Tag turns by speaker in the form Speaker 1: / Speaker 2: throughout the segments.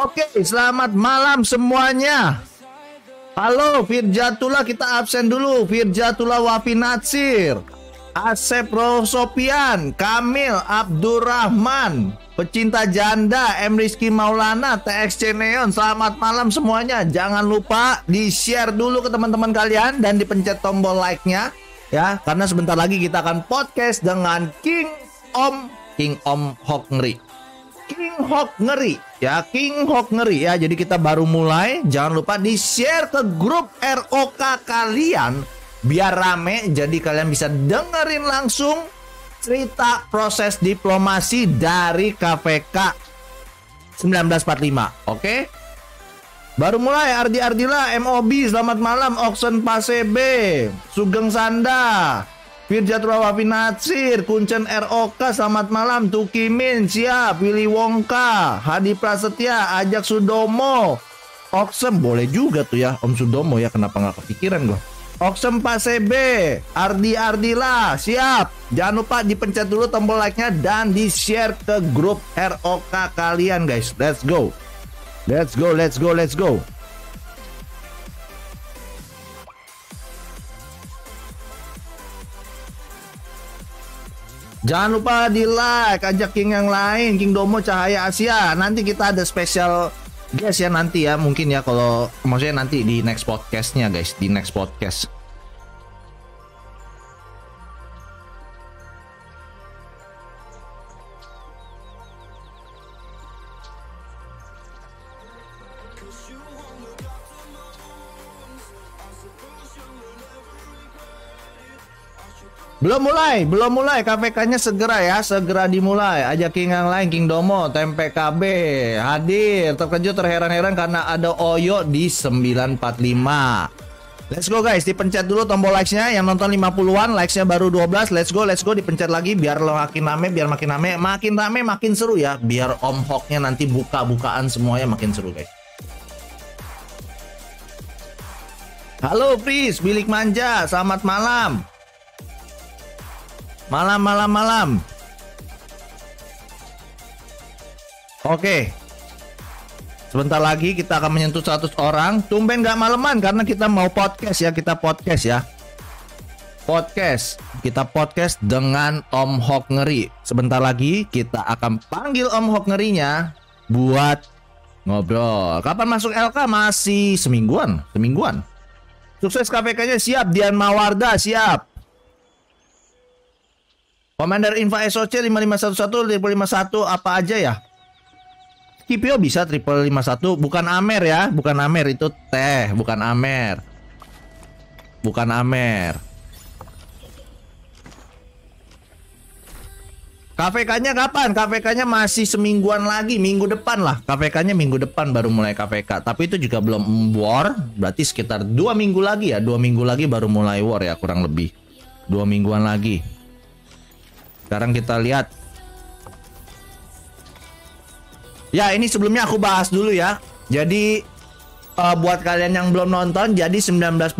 Speaker 1: Oke, selamat malam semuanya. Halo Firjatullah, kita absen dulu. Firjatullah Wafi Natsir, Asep Rosopian, Kamil Abdurrahman, pecinta janda, M Rizky Maulana, TXC Neon. Selamat malam semuanya. Jangan lupa di-share dulu ke teman-teman kalian dan dipencet tombol like-nya ya, karena sebentar lagi kita akan podcast dengan King Om King Om Hok Ngeri. King Hok Ngeri Ya King Hawk ngeri ya Jadi kita baru mulai Jangan lupa di share ke grup ROK kalian Biar rame Jadi kalian bisa dengerin langsung Cerita proses diplomasi dari KPK 1945 Oke Baru mulai Ardi Ardila MOB Selamat malam Oxen Pasebe Sugeng Sanda Firjat Rawafi Natsir, Kuncen ROK, selamat malam, Tukimin, siap, Willy Wongka, Hadi Prasetya, Ajak Sudomo, Oksem, boleh juga tuh ya, Om Sudomo ya, kenapa nggak kepikiran gua. Oksem CB, Ardi Ardila, siap. Jangan lupa dipencet dulu tombol like-nya dan di-share ke grup ROK kalian guys. Let's go. Let's go, let's go, let's go. Jangan lupa di like, ajak King yang lain, King Domo Cahaya Asia. Nanti kita ada special guys ya nanti ya mungkin ya kalau maksudnya nanti di next podcastnya guys di next podcast Belum mulai, belum mulai. KPK-nya segera ya, segera dimulai. King yang lain, King Domo, Tempe KB, hadir. Terkejut terheran-heran karena ada Oyo di 945. Let's go guys, dipencet dulu tombol likes-nya. Yang nonton 50-an, likes-nya baru 12. Let's go, let's go, dipencet lagi biar lo makin rame, biar makin rame. Makin rame, makin seru ya. Biar Om Hoknya nya nanti buka-bukaan semuanya makin seru guys. Halo Pris, Bilik Manja, selamat malam. Malam, malam, malam. Oke. Sebentar lagi kita akan menyentuh 100 orang. Tumben gak maleman karena kita mau podcast ya. Kita podcast ya. Podcast. Kita podcast dengan Om Hok Ngeri. Sebentar lagi kita akan panggil Om Hok Ngerinya buat ngobrol. Kapan masuk LK? Masih semingguan. Semingguan. Sukses KPK-nya siap. Dian Mawarda siap. Komander Info SOC 5511 551 apa aja ya? Kipio bisa triple 51 bukan Amer ya, bukan Amer itu teh, bukan Amer. Bukan Amer. KVK-nya kapan? KVK-nya masih semingguan lagi, minggu depan lah. KVK-nya minggu depan baru mulai KVK. Tapi itu juga belum war, berarti sekitar dua minggu lagi ya. Dua minggu lagi baru mulai war ya, kurang lebih. Dua mingguan lagi. Sekarang kita lihat. Ya, ini sebelumnya aku bahas dulu ya. Jadi uh, buat kalian yang belum nonton, jadi 1945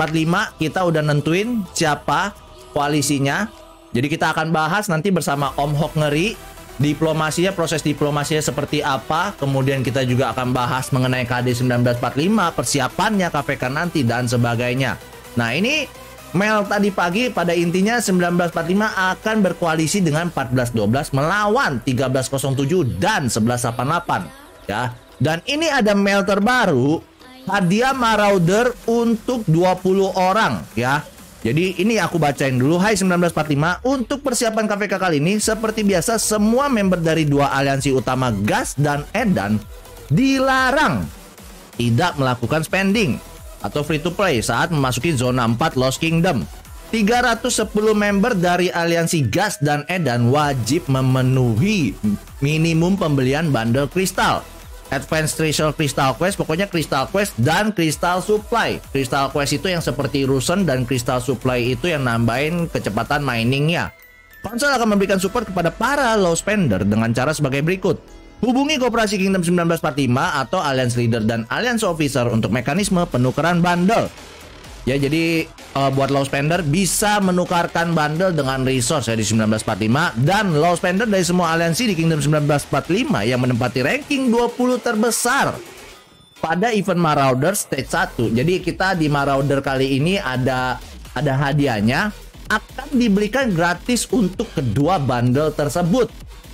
Speaker 1: kita udah nentuin siapa koalisinya. Jadi kita akan bahas nanti bersama Om Hok Ngeri diplomasinya proses diplomasinya seperti apa kemudian kita juga akan bahas mengenai KD 1945 persiapannya KPK nanti dan sebagainya nah ini Mel tadi pagi pada intinya 1945 akan berkoalisi dengan 1412 melawan 1307 dan 1188 ya. Dan ini ada Mel terbaru hadiah Marauder untuk 20 orang ya. Jadi ini aku bacain dulu Hai 1945 Untuk persiapan KVK kali ini Seperti biasa semua member dari dua aliansi utama Gas dan Edan Dilarang Tidak melakukan spending atau free to play saat memasuki zona 4 Lost Kingdom. 310 member dari aliansi Gas dan Edan wajib memenuhi minimum pembelian bundle kristal. Advanced Treasure Crystal Quest, pokoknya Crystal Quest dan Crystal Supply. Crystal Quest itu yang seperti Rusen dan Crystal Supply itu yang nambahin kecepatan miningnya. Konsol akan memberikan support kepada para low spender dengan cara sebagai berikut. Hubungi Koperasi Kingdom 1945 atau Alliance Leader dan Alliance Officer untuk mekanisme penukaran bandel. Ya, jadi uh, buat low spender bisa menukarkan bandel dengan resource ya di 1945 dan low spender dari semua aliansi di Kingdom 1945 yang menempati ranking 20 terbesar pada event Marauder stage 1. Jadi kita di Marauder kali ini ada ada hadiahnya akan dibelikan gratis untuk kedua bandel tersebut.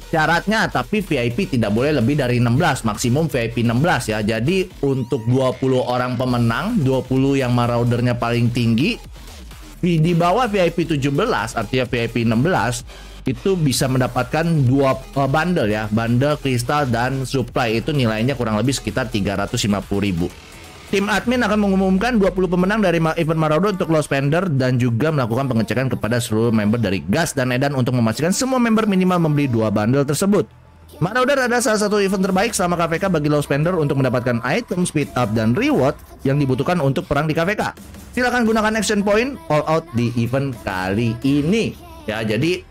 Speaker 1: Syaratnya tapi VIP tidak boleh lebih dari 16, maksimum VIP 16 ya. Jadi untuk 20 orang pemenang, 20 yang maraudernya paling tinggi, di bawah VIP 17 artinya VIP 16 itu bisa mendapatkan dua eh, bundle ya, bundle kristal dan supply itu nilainya kurang lebih sekitar 350 ribu tim admin akan mengumumkan 20 pemenang dari event marauder untuk low Spender dan juga melakukan pengecekan kepada seluruh member dari Gas dan Edan untuk memastikan semua member minimal membeli dua bundle tersebut. Marauder adalah salah satu event terbaik selama KVK bagi low spender untuk mendapatkan item, speed up, dan reward yang dibutuhkan untuk perang di KVK. Silahkan gunakan action point all out di event kali ini. Ya, jadi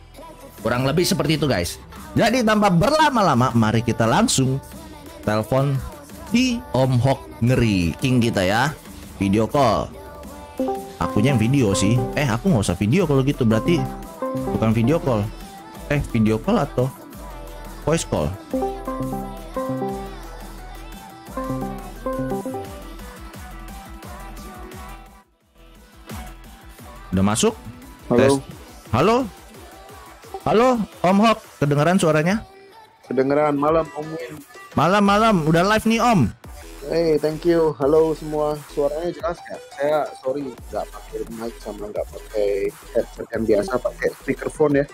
Speaker 1: kurang lebih seperti itu guys. Jadi tanpa berlama-lama, mari kita langsung telepon si Om Hok ngeri King kita ya video call akunya yang video sih eh aku nggak usah video kalau gitu berarti bukan video call eh video call atau voice call udah masuk halo Tes. halo halo Om Hok kedengeran suaranya kedengeran malam Om Win Malam-malam, udah live nih Om.
Speaker 2: Hey, thank you. Halo semua. Suaranya jelas ya? Saya sorry, nggak pakai mic sama nggak pakai headset yang biasa, pakai speakerphone ya.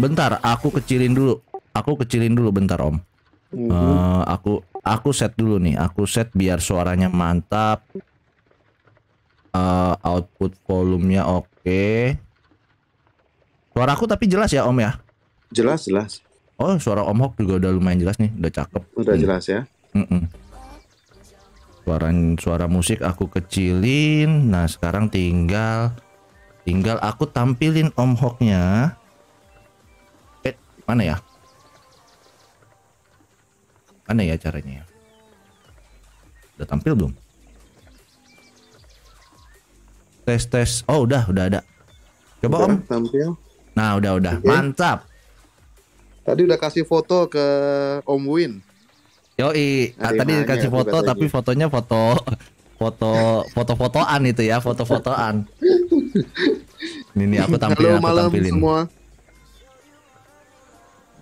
Speaker 1: Bentar, aku kecilin dulu. Aku kecilin dulu bentar Om. Mm -hmm. uh, aku aku set dulu nih. Aku set biar suaranya mantap. Uh, output volumenya oke. Okay. Suaraku tapi jelas ya Om ya? Jelas, jelas. Oh, suara Om Hok juga udah lumayan jelas nih, udah cakep. Udah hmm. jelas ya. Mm -mm. Suara suara musik aku kecilin. Nah, sekarang tinggal tinggal aku tampilin Om Hoknya. Eh, mana ya? Mana ya caranya? Udah tampil belum? Tes tes. Oh, udah, udah ada. Coba udah, Om. Tampil. Nah, udah udah. Okay. Mantap. Tadi udah
Speaker 2: kasih foto ke Om Win.
Speaker 1: Yo nah, tadi dikasih foto tapi fotonya foto foto foto-fotoan itu ya, foto-fotoan. ini nih aku tampil, Halo, aku malam tampilin. semua.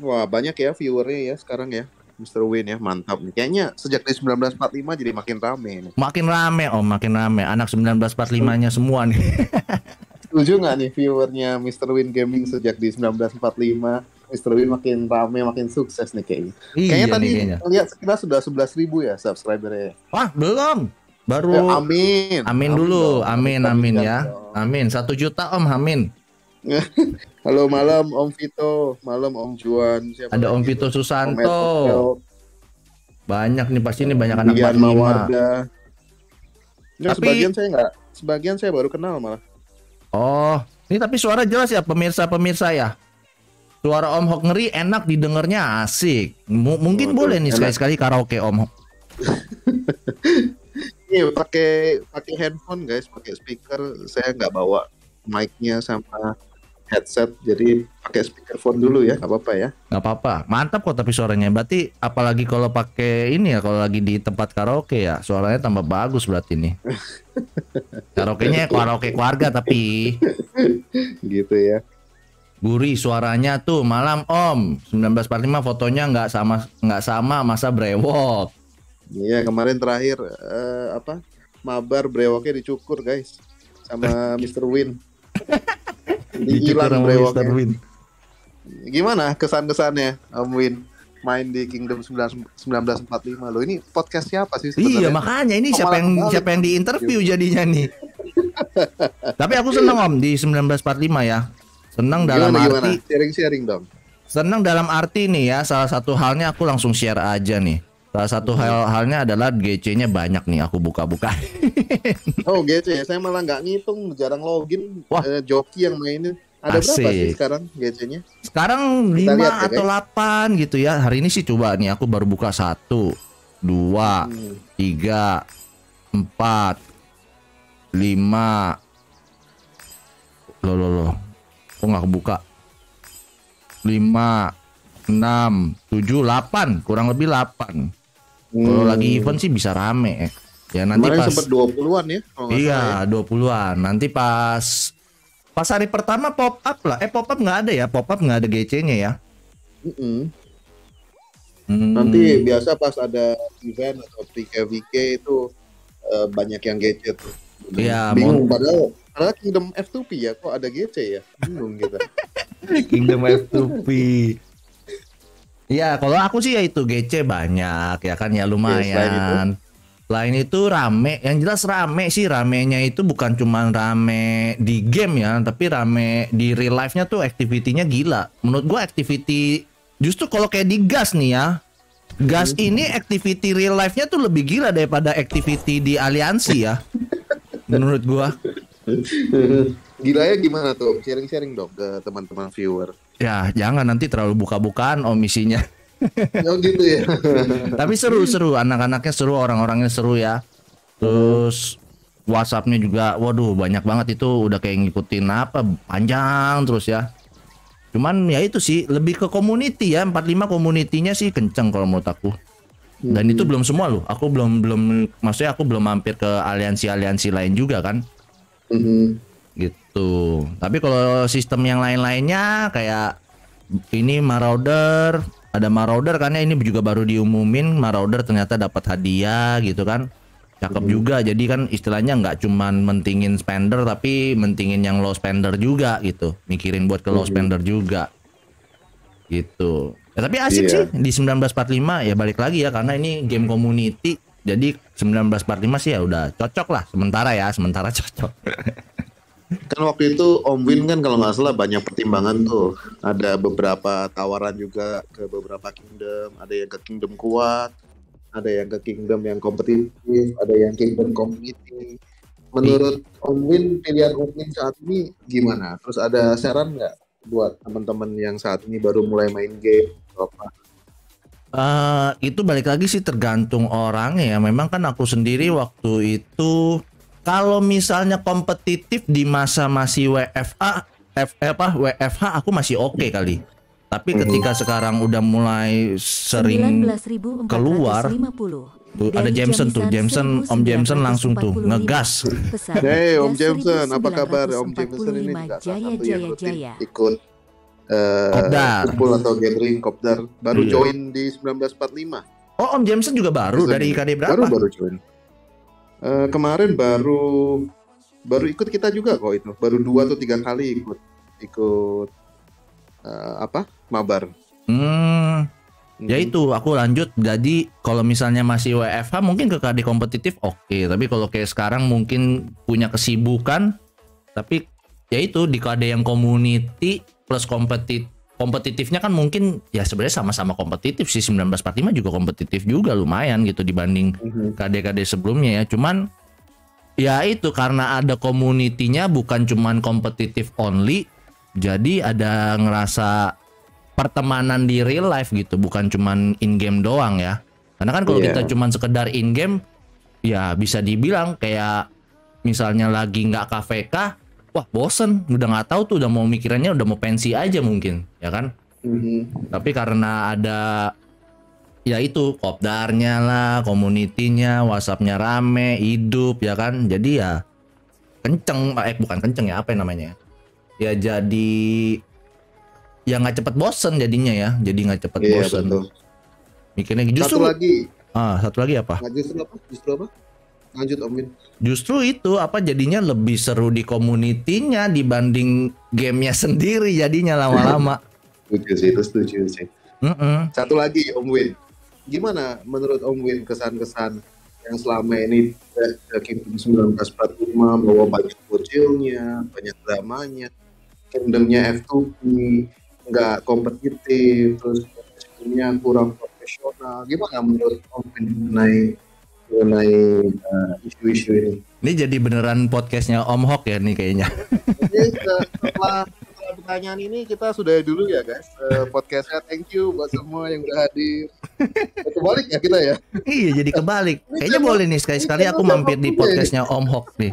Speaker 2: Wah, banyak ya viewernya ya sekarang ya. Mr. Win ya mantap nih. Kayaknya sejak dari 1945 jadi makin rame nih.
Speaker 1: Makin rame om, makin rame. Anak 1945-nya semua nih.
Speaker 2: Setuju nggak nih viewernya Mr. Win Gaming sejak di 1945? Mr. Win makin rame,
Speaker 1: makin sukses nih kayaknya. Iya, kayaknya tadi
Speaker 2: lihat sekitar sudah 11 ribu ya subscribernya. Ya.
Speaker 1: Wah belum, baru. Ya, amin. amin. Amin dulu, amin amin, amin ya, amin. Satu juta om, amin.
Speaker 2: Halo malam Om Vito, malam Om Juan. Siapa Ada
Speaker 1: Om Vito itu? Susanto. Om banyak nih pasti ini banyak anak Mawarda. Nah, tapi
Speaker 2: sebagian saya nggak, sebagian saya baru kenal malah.
Speaker 1: Oh, ini tapi suara jelas ya pemirsa pemirsa ya. Suara Om Hok ngeri enak didengarnya asik. M mungkin oh, boleh nih sekali-sekali karaoke Om Hok.
Speaker 2: Ini iya, pakai pakai handphone guys, pakai speaker. Saya nggak bawa mic-nya sama headset jadi pakai speakerphone dulu ya nggak apa-apa ya
Speaker 1: nggak apa-apa mantap kok tapi suaranya berarti apalagi kalau pakai ini ya kalau lagi di tempat karaoke ya suaranya tambah bagus berarti nih karaoke nya karaoke keluarga tapi gitu ya Gurih suaranya tuh malam Om. 1945 fotonya nggak sama nggak sama masa brewok.
Speaker 2: Iya kemarin terakhir uh, apa mabar brewoknya dicukur guys sama Mr. Win. dicukur sama brewoknya. Mr. Win. Gimana kesan-kesannya Om Win? main di Kingdom 1945 lo ini podcast siapa sih sebenernya? Iya makanya ini siapa yang siapa yang diinterview jadinya nih.
Speaker 1: Tapi aku seneng om di 1945 ya. Senang dalam gimana, arti sharing-sharing dong. Senang dalam arti nih ya, salah satu halnya aku langsung share aja nih. Salah satu hmm. hal halnya adalah GC-nya banyak nih aku buka-buka.
Speaker 2: oh GC, ya. saya malah nggak ngitung, jarang login. Wah, eh, joki yang mainin. Ada Asik. berapa sih sekarang GC-nya?
Speaker 1: Sekarang Kita 5 lihat, ya, atau delapan 8 gitu ya. Hari ini sih coba nih aku baru buka 1, 2, hmm. 3, 4, 5. Loh loh loh. Kok nggak kebuka? 5, 6, 7, 8. Kurang lebih 8. Hmm. Kalau lagi hmm. event sih bisa rame ya. nanti Kemarin pas sempat
Speaker 2: 20-an ya. Iya,
Speaker 1: 20-an. Ya. Nanti pas pas hari pertama pop up lah. Eh pop up nggak ada ya? Pop up nggak ada GC-nya ya? Mm -mm. Hmm. Nanti biasa
Speaker 2: pas ada event atau PKVK itu uh, banyak yang gadget tuh.
Speaker 1: Iya, bingung mau...
Speaker 2: padahal padahal Kingdom F2P ya kok ada GC ya? Bingung kita.
Speaker 1: Kingdom F2P. ya kalau aku sih ya itu GC banyak ya kan ya iya, lumayan. yes, Lain itu rame, yang jelas rame sih ramenya itu bukan cuma rame di game ya, tapi rame di real life-nya tuh activity-nya gila. Menurut gua activity justru kalau kayak di gas nih ya, Gas iya. ini activity real life-nya tuh lebih gila daripada activity di aliansi ya. menurut gua. Gila ya
Speaker 2: gimana tuh? Sharing-sharing dong ke teman-teman viewer.
Speaker 1: Ya, jangan nanti terlalu buka-bukaan omisinya.
Speaker 2: Oh gitu ya. Tapi seru-seru,
Speaker 1: anak-anaknya seru, orang-orangnya seru ya. Terus WhatsAppnya juga, waduh banyak banget itu udah kayak ngikutin apa panjang terus ya. Cuman ya itu sih lebih ke community ya 45 komunitinya sih kenceng kalau menurut aku dan itu belum semua loh aku belum belum maksudnya aku belum mampir ke aliansi-aliansi lain juga kan hmm. gitu tapi kalau sistem yang lain-lainnya kayak ini Marauder ada Marauder karena ya, ini juga baru diumumin Marauder ternyata dapat hadiah gitu kan cakep hmm. juga jadi kan istilahnya nggak cuman mentingin spender tapi mentingin yang low spender juga gitu mikirin buat ke low mm-hmm. spender juga gitu Ya, tapi asik iya. sih di 1945 ya balik lagi ya karena ini game community jadi 1945 sih ya udah cocok lah sementara ya sementara cocok.
Speaker 2: kan waktu itu Om Win kan kalau nggak salah banyak pertimbangan tuh ada beberapa tawaran juga ke beberapa kingdom ada yang ke kingdom kuat ada yang ke kingdom yang kompetitif ada yang kingdom community menurut Om Win pilihan Om Win saat ini gimana terus ada saran nggak buat teman-teman yang saat ini baru mulai main game Eropa?
Speaker 1: Uh, itu balik lagi sih tergantung orang ya. Memang kan aku sendiri waktu itu kalau misalnya kompetitif di masa masih WFA, F, eh, apa WFH aku masih oke okay kali. Tapi mm-hmm. ketika sekarang udah mulai sering keluar, tuh ada Jameson tuh, Jameson, Om Jameson langsung tuh ngegas. Hey Om Jameson, apa kabar? Om Jameson ini salah satu yang rutin ikut Eh, kopdar. kumpul atau gathering kopdar baru iya. join
Speaker 2: di 1945. Oh, Om Jameson juga baru Jameson. dari KD berapa? Baru baru join. Uh, kemarin baru baru ikut kita juga kok itu. Baru dua atau tiga kali ikut ikut uh, apa? Mabar.
Speaker 1: Hmm. -hmm. Ya itu aku lanjut jadi kalau misalnya masih WFH mungkin ke KD kompetitif oke okay. tapi kalau kayak sekarang mungkin punya kesibukan tapi ya itu di KD yang community plus kompetit kompetitifnya kan mungkin ya sebenarnya sama-sama kompetitif sih 1945 juga kompetitif juga lumayan gitu dibanding mhm. KD-KD sebelumnya ya cuman ya itu karena ada komunitinya bukan cuman kompetitif only jadi ada ngerasa pertemanan di real life gitu bukan cuman in game doang ya karena kan kalau yeah. kita cuman sekedar in game ya bisa dibilang kayak misalnya lagi nggak KVK wah bosen udah nggak tahu tuh udah mau mikirannya udah mau pensi aja mungkin ya kan
Speaker 2: mm-hmm.
Speaker 1: tapi karena ada ya itu kopdarnya lah komunitinya whatsappnya rame hidup ya kan jadi ya kenceng pak eh bukan kenceng ya apa yang namanya ya jadi ya nggak cepet bosen jadinya ya jadi nggak cepet iya, bosen betul. mikirnya justru satu lagi ah satu lagi apa nah,
Speaker 2: justru apa justru apa lanjut Om Win.
Speaker 1: Justru itu apa jadinya lebih seru di komunitinya dibanding gamenya sendiri jadinya lama-lama.
Speaker 2: setuju sih, itu setuju sih. Mm -mm. Satu lagi Om Win, gimana menurut Om Win kesan-kesan yang selama ini The Kingdom 1945 bahwa banyak bocilnya, banyak dramanya, kingdomnya F2P, nggak kompetitif, terus kurang profesional. Gimana menurut Om
Speaker 1: Win mengenai mengenai uh, isu-isu ini. Ini jadi beneran podcastnya Om Hok ya nih kayaknya.
Speaker 2: Ini setelah pertanyaan ini kita sudah dulu ya guys uh, podcastnya thank you buat semua yang udah hadir
Speaker 1: kebalik ya kita ya iya jadi kebalik kayaknya boleh nih sekali-sekali aku mampir di podcastnya Om Hock nih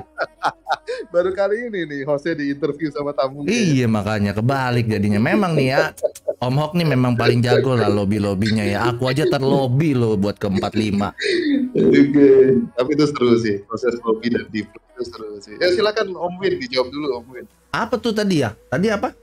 Speaker 2: baru kali ini nih hostnya di interview sama
Speaker 1: tamu iya makanya kebalik jadinya memang nih ya Om Hock nih memang paling jago lah lobby-lobbynya ya aku aja terlobby loh buat ke 45 oke tapi itu seru sih proses lobby dan di proses seru
Speaker 2: sih ya silakan Om Win dijawab dulu Om Win
Speaker 1: apa tuh tadi ya? Tadi apa?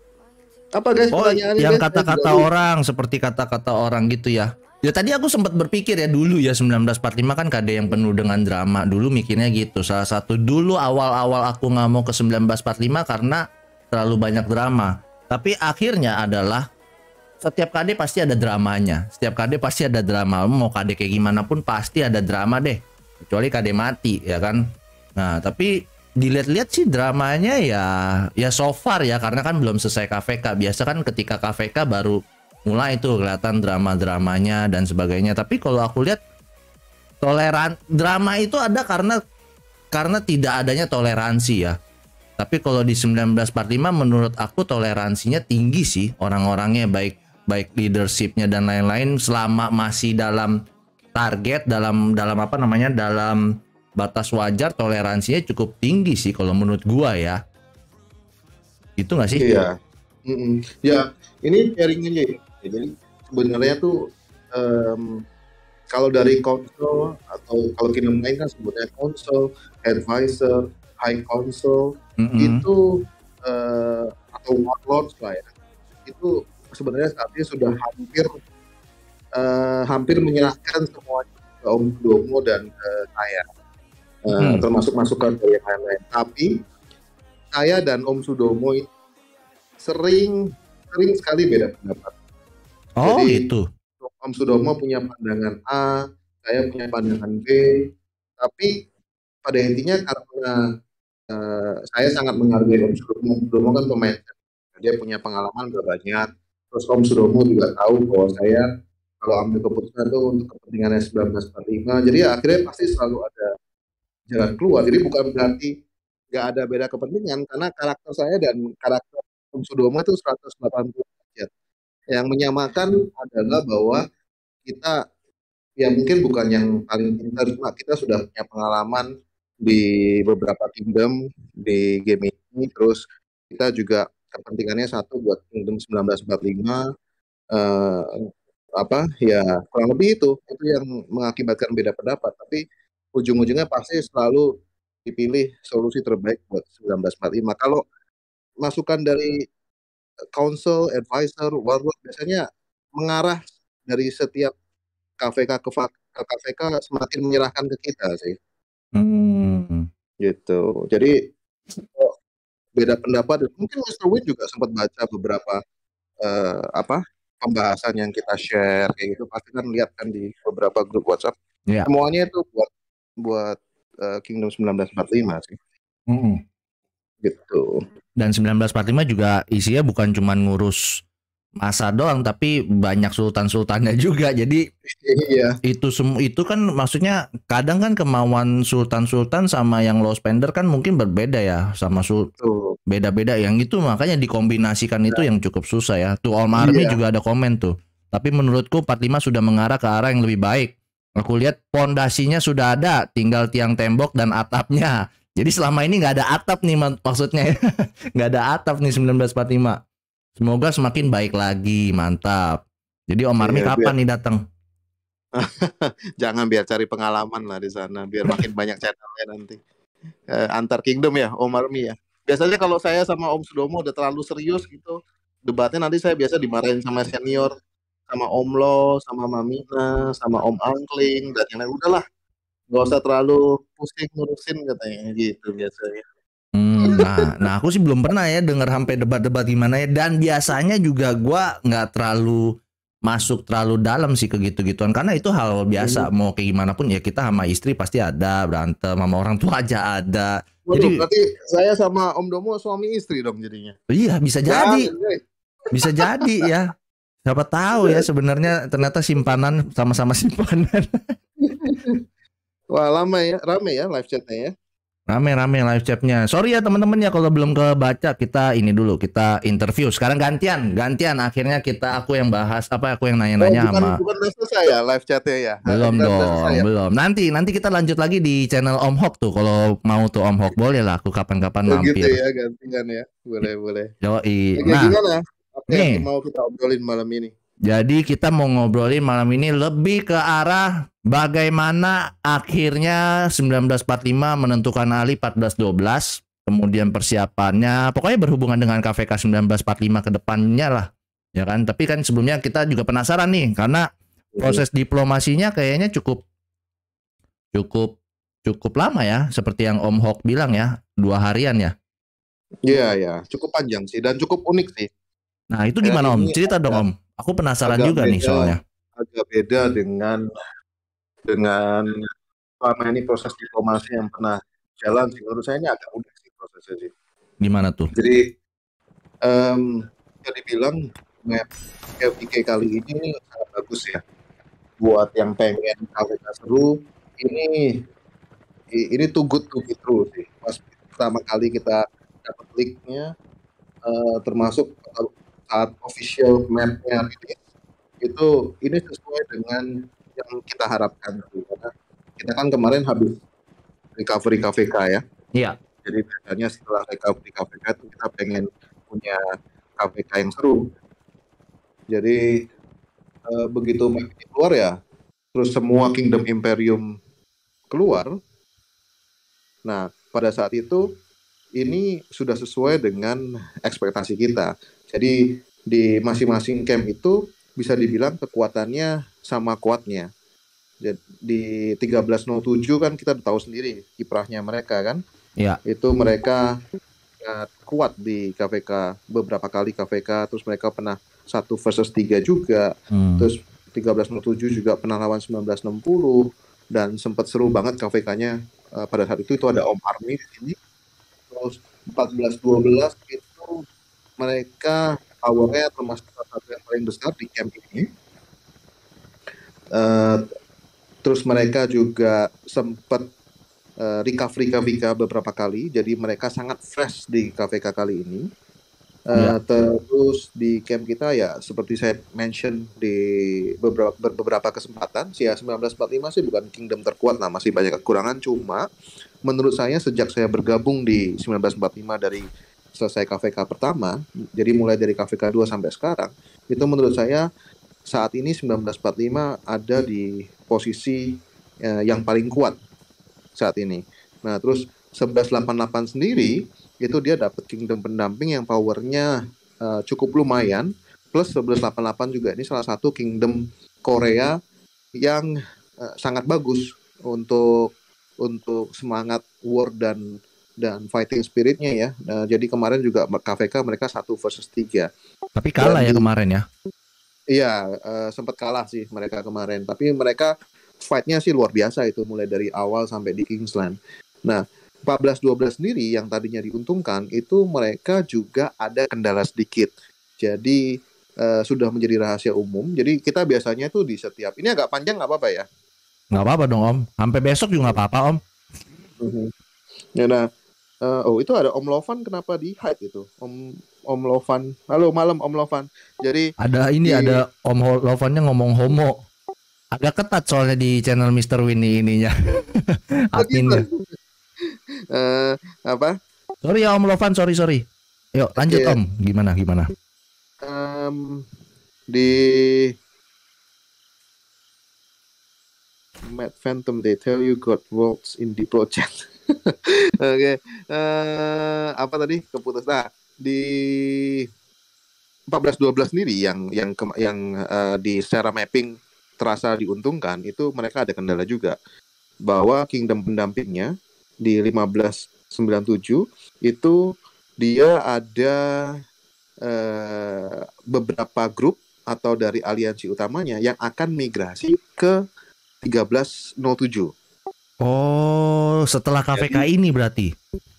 Speaker 1: Apa guys oh, yang kata-kata orang seperti kata-kata orang gitu ya. Ya tadi aku sempat berpikir ya dulu ya 1945 kan kade yang penuh dengan drama. Dulu mikirnya gitu. Salah satu dulu awal-awal aku nggak mau ke 1945 karena terlalu banyak drama. Tapi akhirnya adalah setiap KD pasti ada dramanya. Setiap KD pasti ada drama. Mau KD kayak gimana pun pasti ada drama deh. Kecuali KD mati ya kan. Nah, tapi dilihat-lihat sih dramanya ya ya so far ya karena kan belum selesai KVK biasa kan ketika KVK baru mulai itu kelihatan drama-dramanya dan sebagainya tapi kalau aku lihat toleran drama itu ada karena karena tidak adanya toleransi ya tapi kalau di 1945 menurut aku toleransinya tinggi sih orang-orangnya baik baik leadershipnya dan lain-lain selama masih dalam target dalam dalam apa namanya dalam batas wajar toleransinya cukup tinggi sih kalau menurut gua ya. Itu nggak sih? Iya.
Speaker 2: Mm -mm. Ya, ini sharing aja ya. Jadi sebenarnya tuh um, kalau dari konsol atau kalau kita main kan sebutnya konsol advisor, high konsol mm -mm. itu uh, atau warlord lah ya. Itu sebenarnya saat ini sudah hampir uh, hampir menyerahkan semua ke Om Domo dan ke eh, saya Eh, hmm. termasuk masukan dari yang lain-lain. Tapi saya dan Om Sudomo sering sering sekali beda pendapat. Oh Jadi, itu. Om Sudomo punya pandangan A, saya punya pandangan B, tapi pada intinya karena uh, saya sangat menghargai Om Sudomo. Om Sudomo kan pemain, dia punya pengalaman banyak. Terus Om Sudomo juga tahu bahwa saya kalau ambil keputusan itu untuk kepentingannya 1945. Jadi ya, akhirnya pasti selalu ada jalan keluar. Jadi bukan berarti nggak ada beda kepentingan karena karakter saya dan karakter Om Sudomo itu 180 derajat. Yang menyamakan adalah bahwa kita ya mungkin bukan yang paling pintar cuma kita sudah punya pengalaman di beberapa kingdom di game ini terus kita juga kepentingannya satu buat kingdom 1945 eh, apa ya kurang lebih itu itu yang mengakibatkan beda pendapat tapi ujung-ujungnya pasti selalu dipilih solusi terbaik buat 1945. Kalau masukan dari council, advisor, warlord biasanya mengarah dari setiap KVK ke, ke KVK semakin menyerahkan ke kita sih. Hmm. Gitu. Jadi beda pendapat. Mungkin Mr. Win juga sempat baca beberapa uh, apa pembahasan yang kita share kayak gitu. Pasti kan lihat kan di beberapa grup WhatsApp. Yeah. Semuanya itu buat buat uh, Kingdom 1945 sih.
Speaker 1: Mm -hmm. Gitu. Dan 1945 juga isinya bukan cuma ngurus masa doang tapi banyak sultan-sultannya juga. Jadi iya. Itu semua itu kan maksudnya kadang kan kemauan sultan-sultan sama yang low spender kan mungkin berbeda ya sama beda-beda yang itu makanya dikombinasikan ya. itu iya. yang cukup susah ya. Tuh Om Army iya. juga ada komen tuh. Tapi menurutku 45 sudah mengarah ke arah yang lebih baik Aku lihat pondasinya sudah ada, tinggal tiang tembok dan atapnya. Jadi selama ini nggak ada atap nih maksudnya, nggak ada atap nih 1945. Semoga semakin baik lagi, mantap. Jadi Om Armi ya, kapan biar... nih datang?
Speaker 2: Jangan biar cari pengalaman lah di sana, biar makin banyak channelnya nanti. Eh, antar kingdom ya, Om Armi ya. Biasanya kalau saya sama Om Sudomo udah terlalu serius gitu, debatnya nanti saya biasa dimarahin sama senior sama Om Lo, sama Mamina, sama Om angling dan yang lain udahlah gak usah terlalu pusing ngurusin katanya gitu biasanya.
Speaker 1: Hmm, nah, nah aku sih belum pernah ya dengar sampai debat-debat gimana ya dan biasanya juga gua nggak terlalu masuk terlalu dalam sih ke gitu-gituan karena itu hal biasa hmm. mau kayak gimana pun ya kita sama istri pasti ada berantem sama orang tua aja ada Waduh, jadi berarti
Speaker 2: saya sama Om Domo suami istri dong jadinya
Speaker 1: iya bisa iya, jadi iya. bisa jadi ya Siapa tahu ya sebenarnya ternyata simpanan sama-sama simpanan.
Speaker 2: Wah lama ya, rame ya live chatnya ya.
Speaker 1: Rame-rame live chatnya. Sorry ya teman-teman ya kalau belum kebaca kita ini dulu kita interview. Sekarang gantian, gantian akhirnya kita aku yang bahas apa aku yang nanya-nanya oh, sama.
Speaker 2: Bukan selesai ya live chatnya ya. Belum dong, ya?
Speaker 1: belum. Nanti nanti kita lanjut lagi di channel Om Hok tuh kalau mau tuh Om Hok boleh lah aku kapan-kapan oh, gitu mampir. Gitu ya
Speaker 2: gantian ya, boleh boleh.
Speaker 1: Jawa, Nah, gimana? nih. yang
Speaker 2: mau kita obrolin malam ini.
Speaker 1: Jadi kita mau ngobrolin malam ini lebih ke arah bagaimana akhirnya 1945 menentukan Ali 1412 kemudian persiapannya pokoknya berhubungan dengan KVK 1945 ke depannya lah ya kan tapi kan sebelumnya kita juga penasaran nih karena iya. proses diplomasinya kayaknya cukup cukup cukup lama ya seperti yang Om Hok bilang ya dua harian ya
Speaker 2: iya ya cukup panjang sih dan cukup unik sih
Speaker 1: Nah itu gimana om? Cerita agak, dong om. Aku penasaran juga beda, nih soalnya.
Speaker 2: Agak beda dengan dengan selama ini proses diplomasi yang pernah jalan sih. Menurut saya ini agak unik sih prosesnya sih. Gimana tuh? Jadi um, bisa dibilang map FPK kali ini sangat bagus ya. Buat yang pengen kawin seru, ini ini too good to be true sih. Pas pertama kali kita dapat linknya, uh, termasuk saat official map-nya itu ini sesuai dengan yang kita harapkan karena kita kan kemarin habis recovery KVK ya. Iya. Jadi biasanya setelah recovery KVK itu kita pengen punya KVK yang seru. Jadi e, begitu map ini keluar ya, terus semua Kingdom Imperium keluar. Nah, pada saat itu ini sudah sesuai dengan ekspektasi kita. Jadi di masing-masing camp itu bisa dibilang kekuatannya sama kuatnya. Di 1307 kan kita tahu sendiri kiprahnya mereka kan.
Speaker 1: Ya. Itu mereka
Speaker 2: ya, kuat di KVK beberapa kali KVK terus mereka pernah satu versus tiga juga. Hmm. Terus 1307 juga pernah lawan 1960 dan sempat seru banget KVK-nya eh, pada saat itu itu ada Om Armin ini 14-12 itu mereka powernya termasuk salah satu yang paling besar di camp ini. Uh, terus mereka juga sempat uh, eh, recovery KVK beberapa kali, jadi mereka sangat fresh di KVK kali ini. Uh, ya. Terus di camp kita ya seperti saya mention di beberapa beberapa kesempatan, si 1945 ya, sih bukan kingdom terkuat lah, masih banyak kekurangan cuma menurut saya sejak saya bergabung di 1945 dari selesai KVK pertama, jadi mulai dari KVK 2 sampai sekarang, itu menurut saya saat ini 1945 ada di posisi eh, yang paling kuat saat ini. Nah, terus 1188 sendiri itu dia dapat kingdom pendamping yang powernya uh, cukup lumayan plus 1188 juga ini salah satu kingdom Korea yang uh, sangat bagus untuk untuk semangat war dan dan fighting spiritnya ya. Nah, jadi kemarin juga KVK mereka satu versus tiga.
Speaker 1: Tapi kalah dan ya di, kemarin ya?
Speaker 2: Iya, uh, sempat kalah sih mereka kemarin. Tapi mereka fightnya sih luar biasa itu mulai dari awal sampai di Kingsland. Nah, 14-12 sendiri yang tadinya diuntungkan itu mereka juga ada kendala sedikit. Jadi uh, sudah menjadi rahasia umum. Jadi kita biasanya tuh di setiap ini agak panjang nggak apa-apa ya?
Speaker 1: nggak apa-apa dong om sampai besok juga nggak apa-apa om mm-hmm. ya nah
Speaker 2: uh, oh itu ada om Lovan kenapa di hide itu om om Lovan halo malam om Lovan jadi ada ini di... ada
Speaker 1: om Lovannya ngomong homo agak ketat soalnya di channel Mister Winnie ininya adminnya
Speaker 2: uh, apa
Speaker 1: sorry ya om Lovan sorry sorry yuk lanjut okay. Iya. om gimana gimana
Speaker 2: um, di Matt Phantom, they tell you got works in the project. Oke, okay. uh, apa tadi keputus? Nah, di 14-12 sendiri yang yang yang uh, di secara mapping terasa diuntungkan itu mereka ada kendala juga bahwa kingdom pendampingnya di tujuh itu dia ada uh, beberapa grup atau dari aliansi utamanya yang akan migrasi ke 1307.
Speaker 1: Oh, setelah KPK Jadi, ini berarti.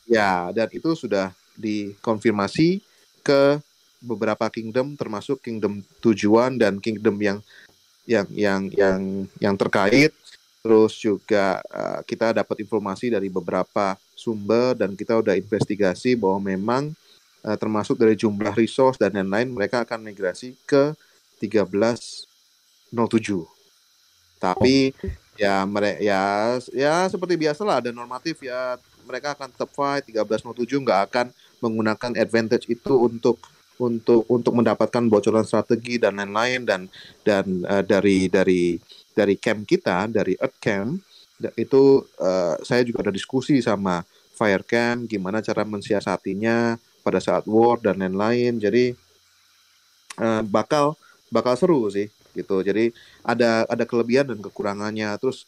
Speaker 2: Ya, dan itu sudah dikonfirmasi ke beberapa kingdom termasuk kingdom tujuan dan kingdom yang yang yang yang yang terkait terus juga uh, kita dapat informasi dari beberapa sumber dan kita udah investigasi bahwa memang uh, termasuk dari jumlah resource dan lain-lain mereka akan migrasi ke 1307 tapi oh. ya mereka ya ya seperti biasalah ada normatif ya mereka akan tetap fight 1307 nggak akan menggunakan advantage itu untuk untuk untuk mendapatkan bocoran strategi dan lain-lain dan dan uh, dari dari dari camp kita dari Earth Camp itu uh, saya juga ada diskusi sama Fire Camp gimana cara mensiasatinya pada saat war dan lain-lain jadi uh, bakal bakal seru sih gitu. Jadi ada ada kelebihan dan kekurangannya. Terus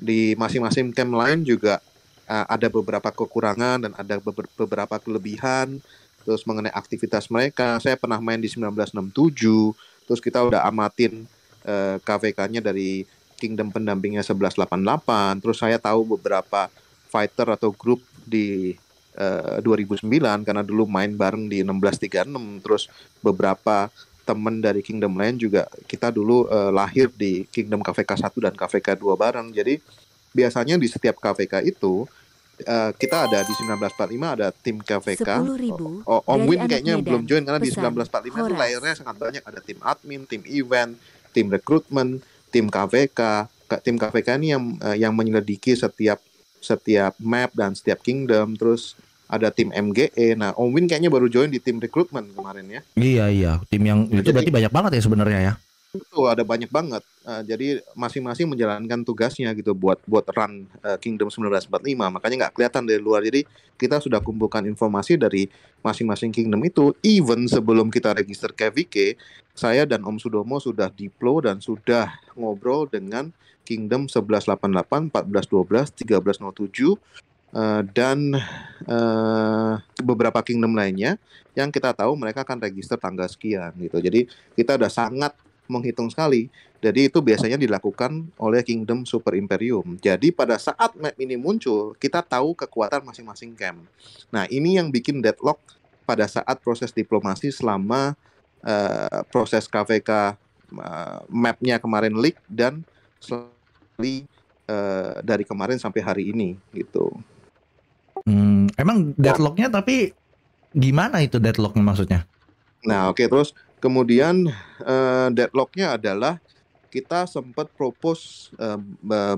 Speaker 2: di masing-masing camp lain juga uh, ada beberapa kekurangan dan ada beberapa kelebihan. Terus mengenai aktivitas mereka, saya pernah main di 1967. Terus kita udah amatin uh, eh, KVK-nya dari Kingdom pendampingnya 1188. Terus saya tahu beberapa fighter atau grup di uh, eh, 2009 karena dulu main bareng di 1636. Terus beberapa temen dari Kingdom Land juga kita dulu uh, lahir di Kingdom KVK 1 dan KVK 2 bareng. Jadi biasanya di setiap KVK itu uh, kita ada di 1945 ada tim KVK. Oh, Om Win kayaknya Medan, belum join karena pesan, di 1945 Horas. itu layarnya sangat banyak ada tim admin, tim event, tim rekrutmen, tim KVK. Tim KVK ini yang uh, yang menyelidiki setiap setiap map dan setiap kingdom terus ada tim MGE. Nah, Om Win kayaknya baru join di tim rekrutmen
Speaker 1: kemarin ya. Iya iya, tim yang itu jadi, berarti banyak banget ya sebenarnya ya.
Speaker 2: Itu ada banyak banget. Uh, jadi masing-masing menjalankan tugasnya gitu buat buat run uh, Kingdom 1945. Makanya nggak kelihatan dari luar. Jadi kita sudah kumpulkan informasi dari masing-masing Kingdom itu. Even sebelum kita register KVK, saya dan Om Sudomo sudah diplo dan sudah ngobrol dengan Kingdom 1188, 1412, 1307, Eh, dan uh, beberapa kingdom lainnya yang kita tahu mereka akan register tanggal sekian gitu. Jadi kita sudah sangat menghitung sekali. Jadi itu biasanya dilakukan oleh Kingdom Super Imperium. Jadi pada saat map ini muncul, kita tahu kekuatan masing-masing camp. Nah, ini yang bikin deadlock pada saat proses diplomasi selama uh, proses KVK uh, mapnya kemarin leak dan selalu uh, dari kemarin sampai hari ini gitu.
Speaker 1: Hmm, emang nah. deadlocknya tapi gimana itu deadlocknya maksudnya?
Speaker 2: Nah oke okay, terus kemudian uh, deadlocknya adalah kita sempat propose uh,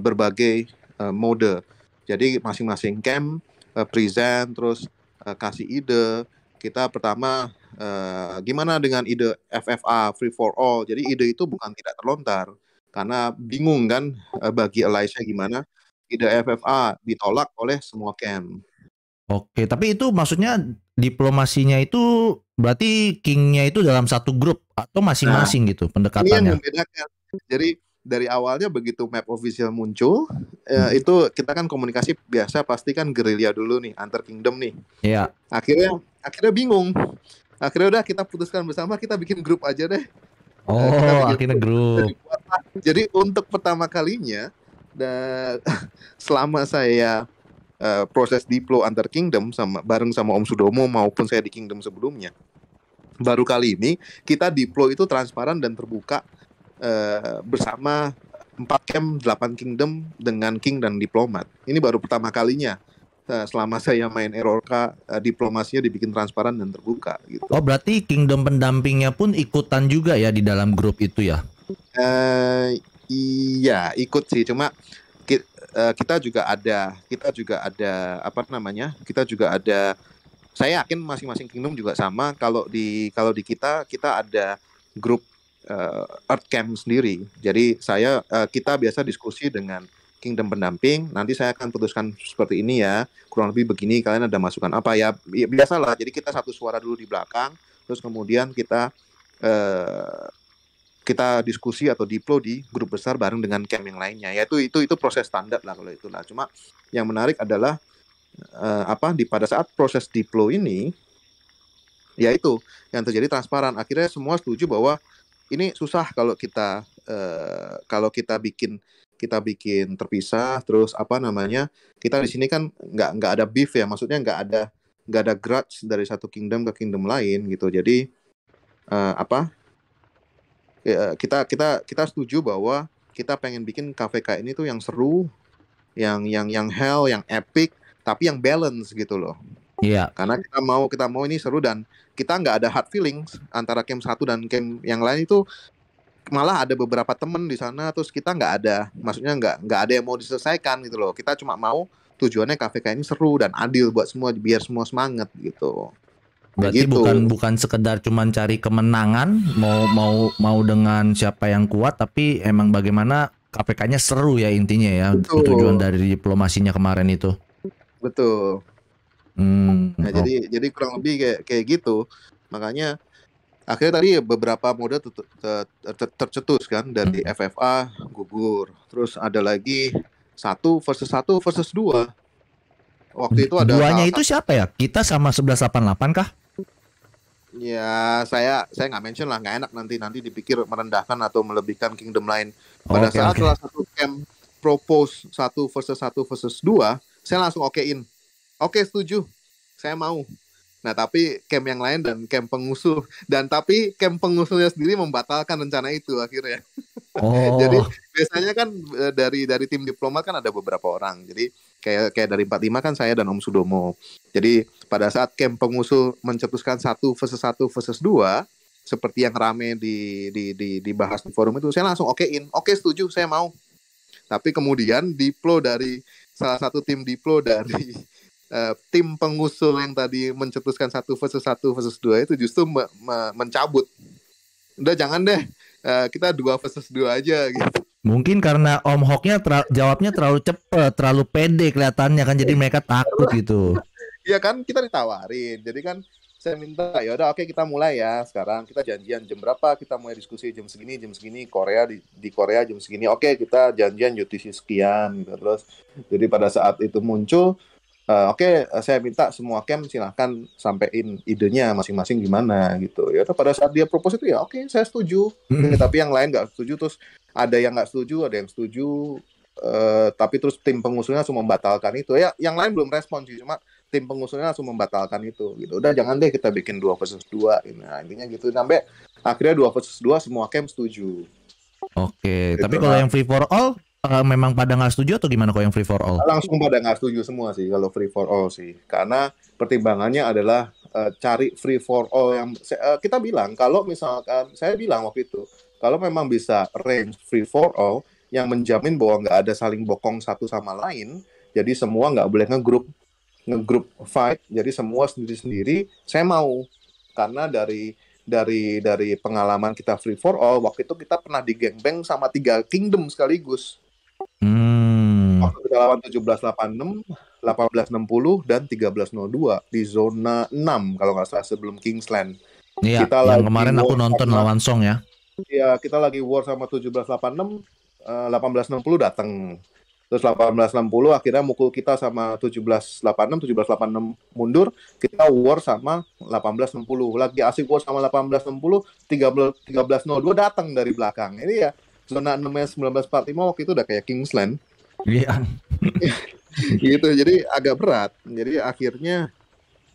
Speaker 2: berbagai uh, mode. Jadi masing-masing camp uh, present terus uh, kasih ide. Kita pertama uh, gimana dengan ide FFA free for all. Jadi ide itu bukan tidak terlontar karena bingung kan uh, bagi Elisa gimana ide FFA ditolak oleh
Speaker 1: semua camp. Oke, tapi itu maksudnya diplomasinya itu berarti kingnya itu dalam satu grup atau masing-masing nah, gitu pendekatannya. Ini yang
Speaker 2: membedakan. Jadi dari awalnya begitu map official muncul, eh, hmm. ya, itu kita kan komunikasi biasa pasti kan gerilya dulu nih antar kingdom nih. Iya. Akhirnya akhirnya bingung. Akhirnya udah kita putuskan bersama kita bikin grup aja deh.
Speaker 1: Oh, nah, akhirnya grup. grup.
Speaker 2: Jadi untuk pertama kalinya dan selama saya Eh, proses diplo antar kingdom sama bareng sama Om Sudomo maupun saya di kingdom sebelumnya. Baru kali ini kita diplo itu transparan dan terbuka uh, bersama 4 camp 8 kingdom dengan king dan diplomat. Ini baru pertama kalinya eh, selama saya main Erorka diplomasinya dibikin transparan dan terbuka gitu.
Speaker 1: Oh berarti kingdom pendampingnya pun ikutan juga ya di dalam grup itu ya?
Speaker 2: Uh, iya ikut sih cuma Eh, kita juga ada kita juga ada apa namanya kita juga ada saya yakin masing-masing kingdom juga sama kalau di kalau di kita kita ada grup uh, Earth camp sendiri jadi saya uh, kita biasa diskusi dengan kingdom pendamping nanti saya akan putuskan seperti ini ya kurang lebih begini kalian ada masukan apa ya, ya biasalah jadi kita satu suara dulu di belakang terus kemudian kita kita diskusi atau diplo di grup besar bareng dengan camp yang lainnya yaitu itu itu proses standar lah kalau itu lah cuma yang menarik adalah uh, apa di pada saat proses diplo ini yaitu yang terjadi transparan akhirnya semua setuju bahwa ini susah kalau kita uh, kalau kita bikin kita bikin terpisah terus apa namanya kita di sini kan nggak nggak ada beef ya maksudnya nggak ada nggak ada grudge dari satu kingdom ke kingdom lain gitu jadi uh, apa Ya, kita kita kita setuju bahwa kita pengen bikin KVK ini tuh yang seru, yang yang yang hell, yang epic, tapi yang balance gitu loh. Iya. Yeah. Karena kita mau kita mau ini seru dan kita nggak ada hard feelings antara game satu dan game yang lain itu malah ada beberapa temen di sana terus kita nggak ada maksudnya nggak nggak ada yang mau diselesaikan gitu loh kita cuma mau tujuannya KVK ini seru dan adil buat semua biar semua semangat gitu
Speaker 1: Berarti gitu. bukan bukan sekedar cuman cari kemenangan, mau mau mau dengan siapa yang kuat, tapi emang bagaimana KPK-nya seru ya intinya ya Betul. tujuan dari diplomasinya kemarin itu. Betul. Hmm, nah, oh. jadi
Speaker 2: jadi kurang lebih kayak kayak gitu. Makanya akhirnya tadi beberapa moda ter, tercetus kan dari hmm. FFA gugur. Terus ada lagi satu versus satu versus dua. Waktu itu ada Duanya itu
Speaker 1: siapa ya? Kita sama 1188 kah?
Speaker 2: Ya, saya saya nggak mention lah, nggak enak nanti nanti dipikir merendahkan atau melebihkan kingdom lain. Pada okay, saat okay. salah satu camp propose satu versus satu versus dua, saya langsung okein. Oke, okay, setuju. Saya mau. Nah, tapi camp yang lain dan camp pengusul dan tapi camp pengusulnya sendiri membatalkan rencana itu akhirnya.
Speaker 1: Oh. jadi
Speaker 2: biasanya kan eh, dari dari tim diplomat kan ada beberapa orang. Jadi kayak kayak dari 45 kan saya dan Om Sudomo. Jadi pada saat camp pengusul mencetuskan satu versus satu versus dua seperti yang rame di di di dibahas di forum itu saya langsung okein oke setuju saya mau tapi kemudian diplo dari salah satu tim diplo dari Eh, tim pengusul yang tadi mencetuskan satu versus satu versus dua itu justru me me mencabut. Udah jangan deh, uh, kita dua versus dua aja gitu.
Speaker 1: Mungkin karena Om Hoknya ter jawabnya terlalu cepet, terlalu pendek kelihatannya kan, jadi mereka takut gitu.
Speaker 2: Iya kan kita ditawarin, jadi kan saya minta ya udah oke okay, kita mulai ya sekarang kita janjian jam berapa kita mulai diskusi jam segini jam segini Korea di, di Korea jam segini oke okay, kita janjian UTC sekian gitu terus jadi pada saat itu muncul Eh, oke okay, eh, saya minta semua camp silahkan sampaikan idenya masing-masing gimana gitu ya pada saat dia propose itu ya oke okay, saya setuju hmm. tapi yang lain nggak setuju terus ada yang nggak setuju ada yang setuju uh, tapi terus tim pengusulnya langsung membatalkan itu ya yang lain belum respon sih cuma tim pengusulnya langsung membatalkan itu gitu udah jangan deh kita bikin dua versus dua nah intinya gitu sampai akhirnya dua versus dua semua camp setuju
Speaker 1: oke okay, gitu, tapi kalau yang free for all uh, memang pada nggak setuju atau gimana kok yang free for all?
Speaker 2: Langsung pada nggak setuju semua sih kalau free for all sih, karena pertimbangannya adalah uh, cari free for all yang uh, kita bilang kalau misalkan saya bilang waktu itu kalau memang bisa range free for all yang menjamin bahwa nggak ada saling bokong satu sama lain, jadi semua nggak boleh ngegroup ngegroup fight, jadi semua sendiri sendiri. Saya mau karena dari dari dari pengalaman kita free for all waktu itu kita pernah digengbeng sama tiga kingdom sekaligus Hmm. Waktu kedalaman 1786, 1860 dan 1302 di zona 6 kalau nggak salah sebelum Kingsland. Iya, kita yang lagi kemarin aku nonton sama, lawan Song ya. Iya, kita lagi war sama 1786, 1860 datang. Terus 1860 akhirnya mukul kita sama 1786, 1786 mundur, kita war sama 1860. Lagi asik war sama 1860, 13, 1302 datang dari belakang. Ini ya zona 6 1945 waktu itu udah kayak Kingsland.
Speaker 1: Iya. Yeah.
Speaker 2: gitu. Jadi agak berat. Jadi akhirnya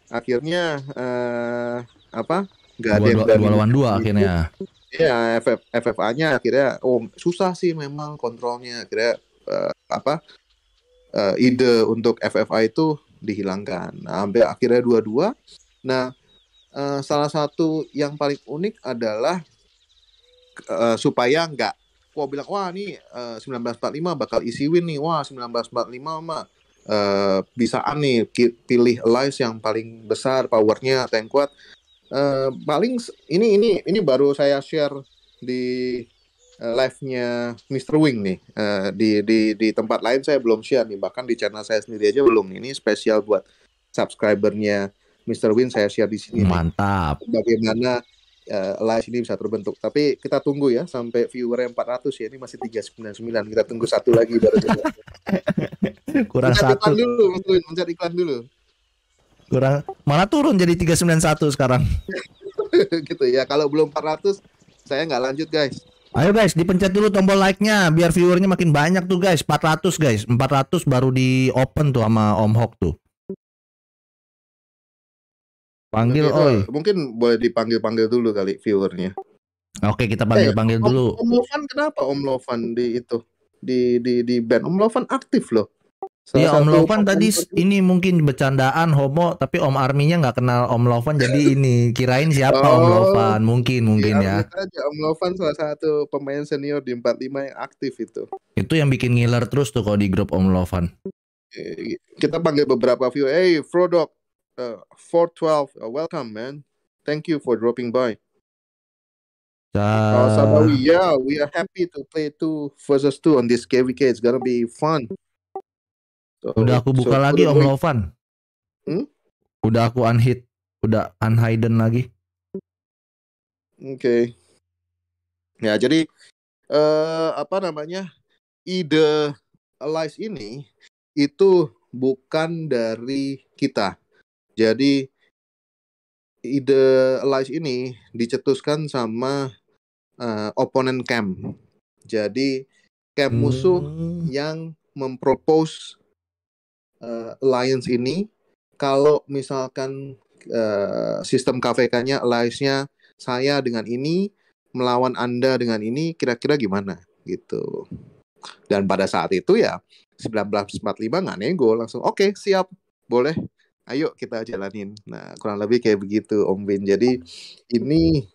Speaker 2: akhirnya uh, apa? Gak ada yang dari lawan dua akhirnya. Iya, FF, FFA-nya akhirnya oh susah sih memang kontrolnya akhirnya uh, apa? Uh, ide untuk FFA itu dihilangkan. Nah, sampai akhirnya dua-dua. Nah, uh, salah satu yang paling unik adalah uh, supaya nggak wah bilang wah nih eh, uh, 1945 bakal isi win nih. Wah 1945 mah uh, bisaan nih pilih allies yang paling besar powernya yang kuat. Uh, paling ini ini ini baru saya share di uh, live-nya Mr. Wing nih uh, di di di tempat lain saya belum share nih bahkan di channel saya sendiri aja belum ini spesial buat subscribernya Mr. Wing. saya share di sini
Speaker 1: mantap
Speaker 2: nih. bagaimana uh, live ini bisa terbentuk. Tapi kita tunggu ya sampai viewer 400 ya ini masih 399. Kita tunggu satu lagi baru.
Speaker 1: Kurang mencari satu. Iklan dulu,
Speaker 2: mencari iklan dulu.
Speaker 1: Kurang malah turun jadi 391 sekarang.
Speaker 2: gitu ya. Kalau belum 400 saya nggak lanjut guys.
Speaker 1: Ayo guys, dipencet dulu tombol like-nya biar viewernya makin banyak tuh guys. 400 guys, 400 baru di open tuh sama Om Hok tuh. Panggil Oi.
Speaker 2: Mungkin boleh dipanggil-panggil dulu kali viewernya.
Speaker 1: Oke, kita panggil-panggil eh, dulu.
Speaker 2: Om, Lovan kenapa Om Lovan di itu? Di di di band Om Lovan aktif loh.
Speaker 1: Iya Om Lovan tadi ini mungkin bercandaan homo tapi Om Arminya nggak kenal Om Lovan jadi ini kirain siapa oh, Om Lovan mungkin mungkin iya, ya. ya.
Speaker 2: Aja. Om Lovan salah satu pemain senior di 45 yang aktif itu.
Speaker 1: Itu yang bikin ngiler terus tuh kalau di grup Om Lovan. Kita panggil beberapa
Speaker 2: view, hey, Frodok, uh, 412. Uh, welcome, man. Thank you for dropping by.
Speaker 1: Uh, Sabawi,
Speaker 2: yeah, we are happy to play two versus two on this KVK. It's gonna be fun.
Speaker 1: So, Udah aku buka so, lagi Om Lovan. Hmm? Udah aku unhit. Udah unhidden lagi.
Speaker 2: Oke. Okay. Ya, jadi uh, apa namanya? Ide Alice ini itu bukan dari kita jadi ide Lies ini dicetuskan sama uh, opponent camp. Jadi camp hmm. musuh yang mempropose uh, eh, alliance ini kalau misalkan uh, sistem KVK-nya alliance-nya saya dengan ini melawan Anda dengan ini kira-kira gimana gitu. Dan pada saat itu ya 1945 nggak nego langsung oke okay, siap boleh ayo kita jalanin nah kurang lebih kayak begitu Om Bin jadi ini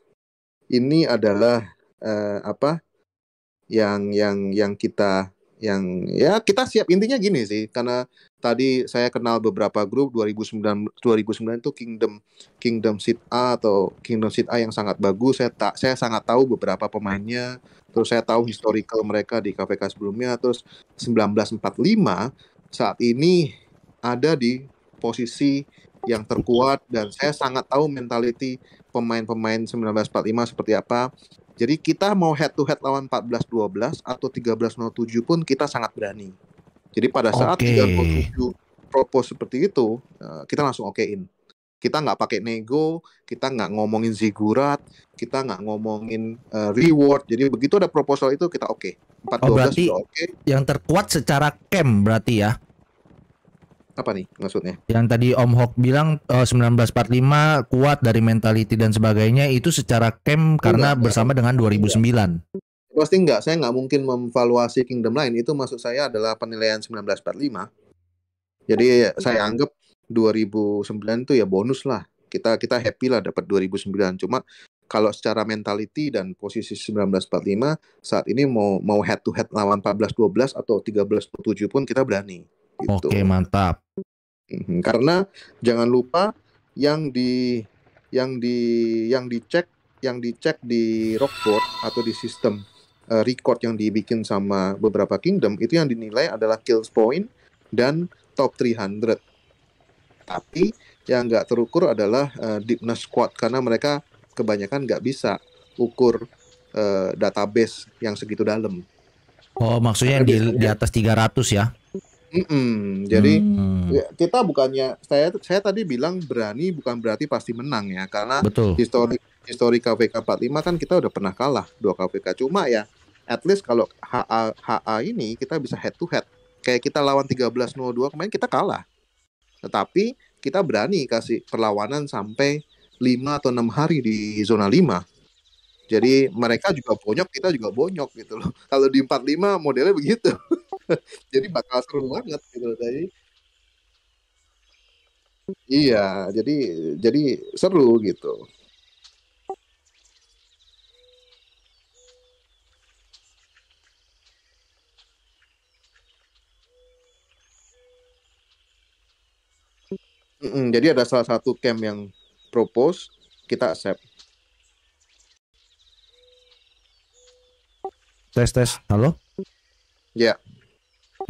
Speaker 2: ini adalah uh, apa yang yang yang kita yang ya kita siap intinya gini sih karena tadi saya kenal beberapa grup 2009 2009 itu Kingdom Kingdom Sit A atau Kingdom Sit A yang sangat bagus saya tak saya sangat tahu beberapa pemainnya terus saya tahu historical mereka di KPK sebelumnya terus 1945 saat ini ada di posisi yang terkuat dan saya sangat tahu mentality pemain-pemain 1945 seperti apa. Jadi kita mau head to head lawan 14-12 atau 13-07 pun kita sangat berani. Jadi pada saat okay. 307 propose seperti itu, eh, kita langsung okein. Kita nggak pakai nego, kita nggak ngomongin zigurat, kita nggak ngomongin uh, reward. Jadi begitu ada proposal itu kita oke. Okay. oh, berarti oke.
Speaker 1: Okay. Yang terkuat secara camp berarti ya apa nih maksudnya? Yang tadi Om Hok bilang eh, uh, 1945 kuat dari mentality dan sebagainya itu secara camp karena enggak, bersama dengan 2009.
Speaker 2: Pasti enggak, saya nggak mungkin memvaluasi Kingdom lain itu maksud saya adalah penilaian 1945. Jadi enggak. Ya, saya anggap 2009 itu ya bonus lah. Kita kita happy lah dapat 2009. Cuma kalau secara mentality dan posisi 1945 saat ini mau mau head to head lawan 1412 atau 13 pun kita berani
Speaker 1: Gitu. Oke, mantap.
Speaker 2: Mhm, karena jangan lupa yang di yang di yang dicek yang dicek di rockboard atau di sistem uh, record yang dibikin sama beberapa kingdom itu yang dinilai adalah kills point dan top 300. Tapi yang nggak terukur adalah uh, deepness squad karena mereka kebanyakan nggak bisa ukur uh, database yang segitu dalam.
Speaker 1: Oh, maksudnya di, di atas 300 ya?
Speaker 2: Mm -mm. Jadi hmm. Ya, kita bukannya saya saya tadi bilang berani bukan berarti pasti menang ya karena Betul. histori histori KVK 45 kan kita udah pernah kalah dua KPK cuma ya at least kalau HA HA ini kita bisa head to head kayak kita lawan 1302 kemarin kita kalah tetapi kita berani kasih perlawanan sampai 5 atau enam hari di zona 5 jadi mereka juga bonyok, kita juga bonyok gitu loh. Kalau di 45 modelnya begitu. jadi bakal seru banget gitu tadi iya jadi jadi seru gitu mm jadi ada salah satu camp yang propose kita accept
Speaker 1: tes tes halo ya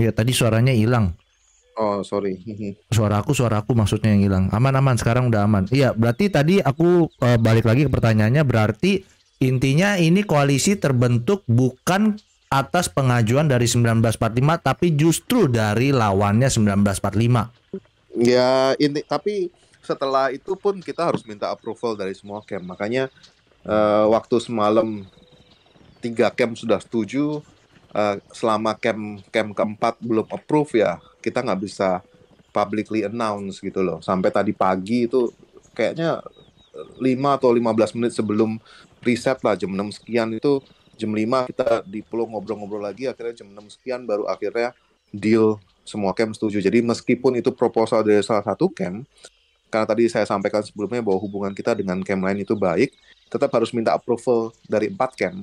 Speaker 1: Iya tadi suaranya hilang.
Speaker 2: Oh sorry.
Speaker 1: Suara aku suara aku maksudnya yang hilang. Aman aman sekarang udah aman. Iya berarti tadi aku uh, balik lagi ke pertanyaannya berarti intinya ini koalisi terbentuk bukan atas pengajuan dari 1945 tapi justru dari lawannya 1945.
Speaker 2: Ya ini tapi setelah itu pun kita harus minta approval dari semua camp. Makanya uh, waktu semalam tiga camp sudah setuju, uh, selama camp camp keempat belum approve ya kita nggak bisa publicly announce gitu loh sampai tadi pagi itu kayaknya 5 atau 15 menit sebelum riset lah jam 6 sekian itu jam 5 kita di pulau ngobrol-ngobrol lagi akhirnya jam 6 sekian baru akhirnya deal semua camp setuju jadi meskipun itu proposal dari salah satu camp karena tadi saya sampaikan sebelumnya bahwa hubungan kita dengan camp lain itu baik tetap harus minta approval dari empat camp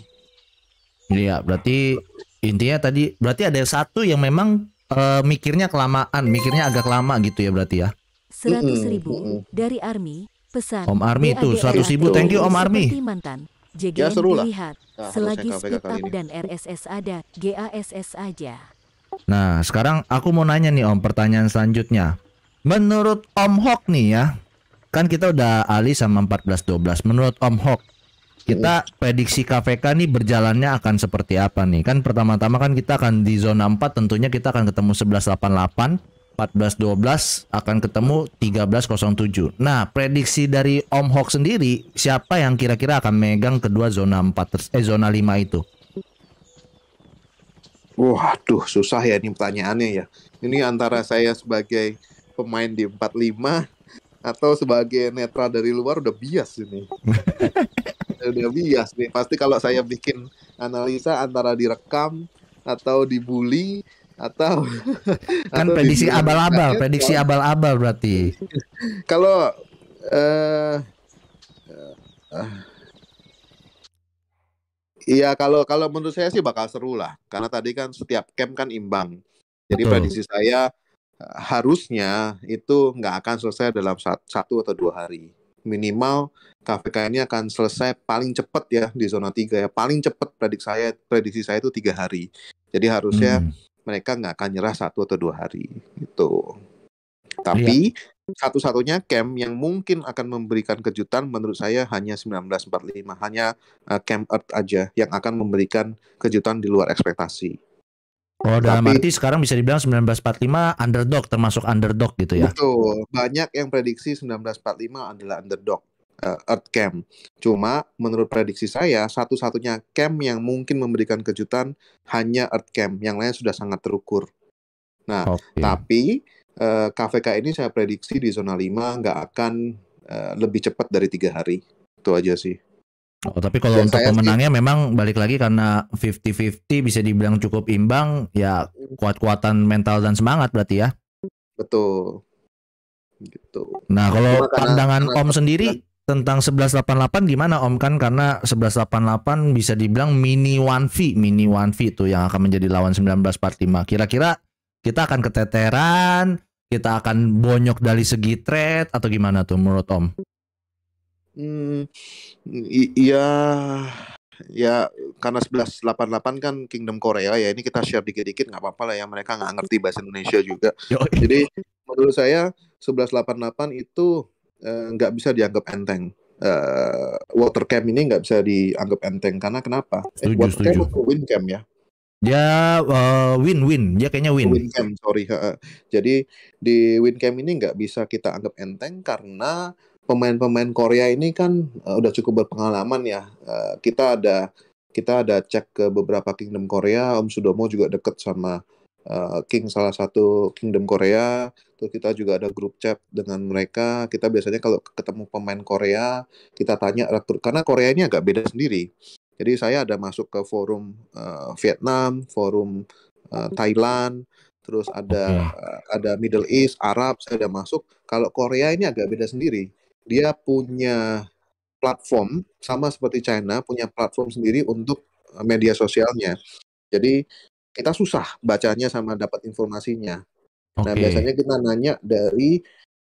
Speaker 1: Iya, berarti intinya tadi berarti ada satu yang memang uh, mikirnya kelamaan, mikirnya agak lama gitu ya berarti ya.
Speaker 2: Seratus ribu dari Army pesan. Om Army itu seratus ribu, thank you Om Army. Mantan. JGN ya, seru lah. dilihat, nah, selagi speed dan RSS ada, GASS
Speaker 1: aja. Nah, sekarang aku mau nanya nih Om pertanyaan selanjutnya. Menurut Om Hok nih ya, kan kita udah alih sama empat belas dua belas. Menurut Om Hok, kita prediksi KVK nih berjalannya akan seperti apa nih? Kan pertama-tama kan kita akan di zona 4 tentunya kita akan ketemu 1188 1412 akan ketemu 1307. Nah, prediksi dari Om Hock sendiri siapa yang kira-kira akan megang kedua zona 4 eh zona 5 itu?
Speaker 2: Waduh, susah ya ini pertanyaannya ya. Ini antara saya sebagai pemain di 45 atau sebagai netral dari luar udah bias ini. udah bias nih. Pasti kalau saya bikin analisa antara direkam atau dibully atau
Speaker 1: kan atau prediksi abal-abal, iya. prediksi abal-abal berarti.
Speaker 2: kalau uh, uh, Iya kalau kalau menurut saya sih bakal seru lah karena tadi kan setiap camp kan imbang. Jadi Betul. prediksi saya eh, harusnya itu nggak akan selesai dalam satu atau dua hari minimal KPK ini akan selesai paling cepat ya di zona 3 ya. Paling cepat prediksi saya prediksi saya itu tiga hari. Jadi harusnya hmm. mereka nggak akan nyerah satu atau dua hari gitu. Tapi ya. satu-satunya camp yang mungkin akan memberikan kejutan menurut saya hanya 1945, hanya uh, camp Earth aja yang akan memberikan kejutan di luar ekspektasi.
Speaker 1: Oh dalam Tapi, arti sekarang bisa dibilang 1945 underdog termasuk underdog gitu ya.
Speaker 2: Betul. Banyak yang prediksi 1945 adalah underdog uh, Earth Camp. Cuma menurut prediksi saya satu-satunya camp yang mungkin memberikan kejutan hanya Earth Camp. Yang lain sudah sangat terukur. Nah, okay. tapi uh, eh, KVK ini saya prediksi di zona 5 nggak akan uh, lebih cepat dari tiga hari. Itu aja sih.
Speaker 1: Oh, tapi kalau untuk pemenangnya sih, memang balik lagi karena 50-50 bisa dibilang cukup imbang ya hmm. kuat-kuatan mental dan semangat berarti ya.
Speaker 2: Betul.
Speaker 1: Gitu. Nah, kalau karena, pandangan karena, Om karena, sendiri tentang 1188 gimana Om kan karena 1188 bisa dibilang mini one v mini one v itu yang akan menjadi lawan 1945. Kira-kira kita akan keteteran, kita akan bonyok dari segi trade atau gimana tuh menurut Om?
Speaker 2: Hmm, iya ya karena 1188 kan Kingdom Korea ya ini kita share dikit-dikit nggak apa-apa lah ya mereka nggak ngerti bahasa Indonesia juga iya. jadi menurut saya 1188 itu eh, nggak uh, bisa dianggap enteng uh, water camp ini nggak bisa dianggap enteng karena kenapa eh, setuju, water setuju. camp win wind camp ya
Speaker 1: Ya uh, win win,
Speaker 2: Ya kayaknya win. Win camp, sorry. Jadi di win camp ini nggak bisa kita anggap enteng karena pemain-pemain Korea ini kan uh, udah cukup berpengalaman ya. Uh, kita ada kita ada cek ke beberapa kingdom Korea. Om Sudomo juga deket sama uh, king salah satu kingdom Korea. Terus kita juga ada grup chat dengan mereka. Kita biasanya kalau ketemu pemain Korea, kita tanya karena Korea ini agak beda sendiri. Jadi saya ada masuk ke forum uh, Vietnam, forum uh, Thailand, terus ada okay. Iya. ada Middle East, Arab, saya ada masuk. Kalau Korea ini agak beda sendiri dia punya platform sama seperti China punya platform sendiri untuk eh, media sosialnya. Jadi kita susah bacanya sama dapat informasinya. Okay. Nah biasanya kita nanya dari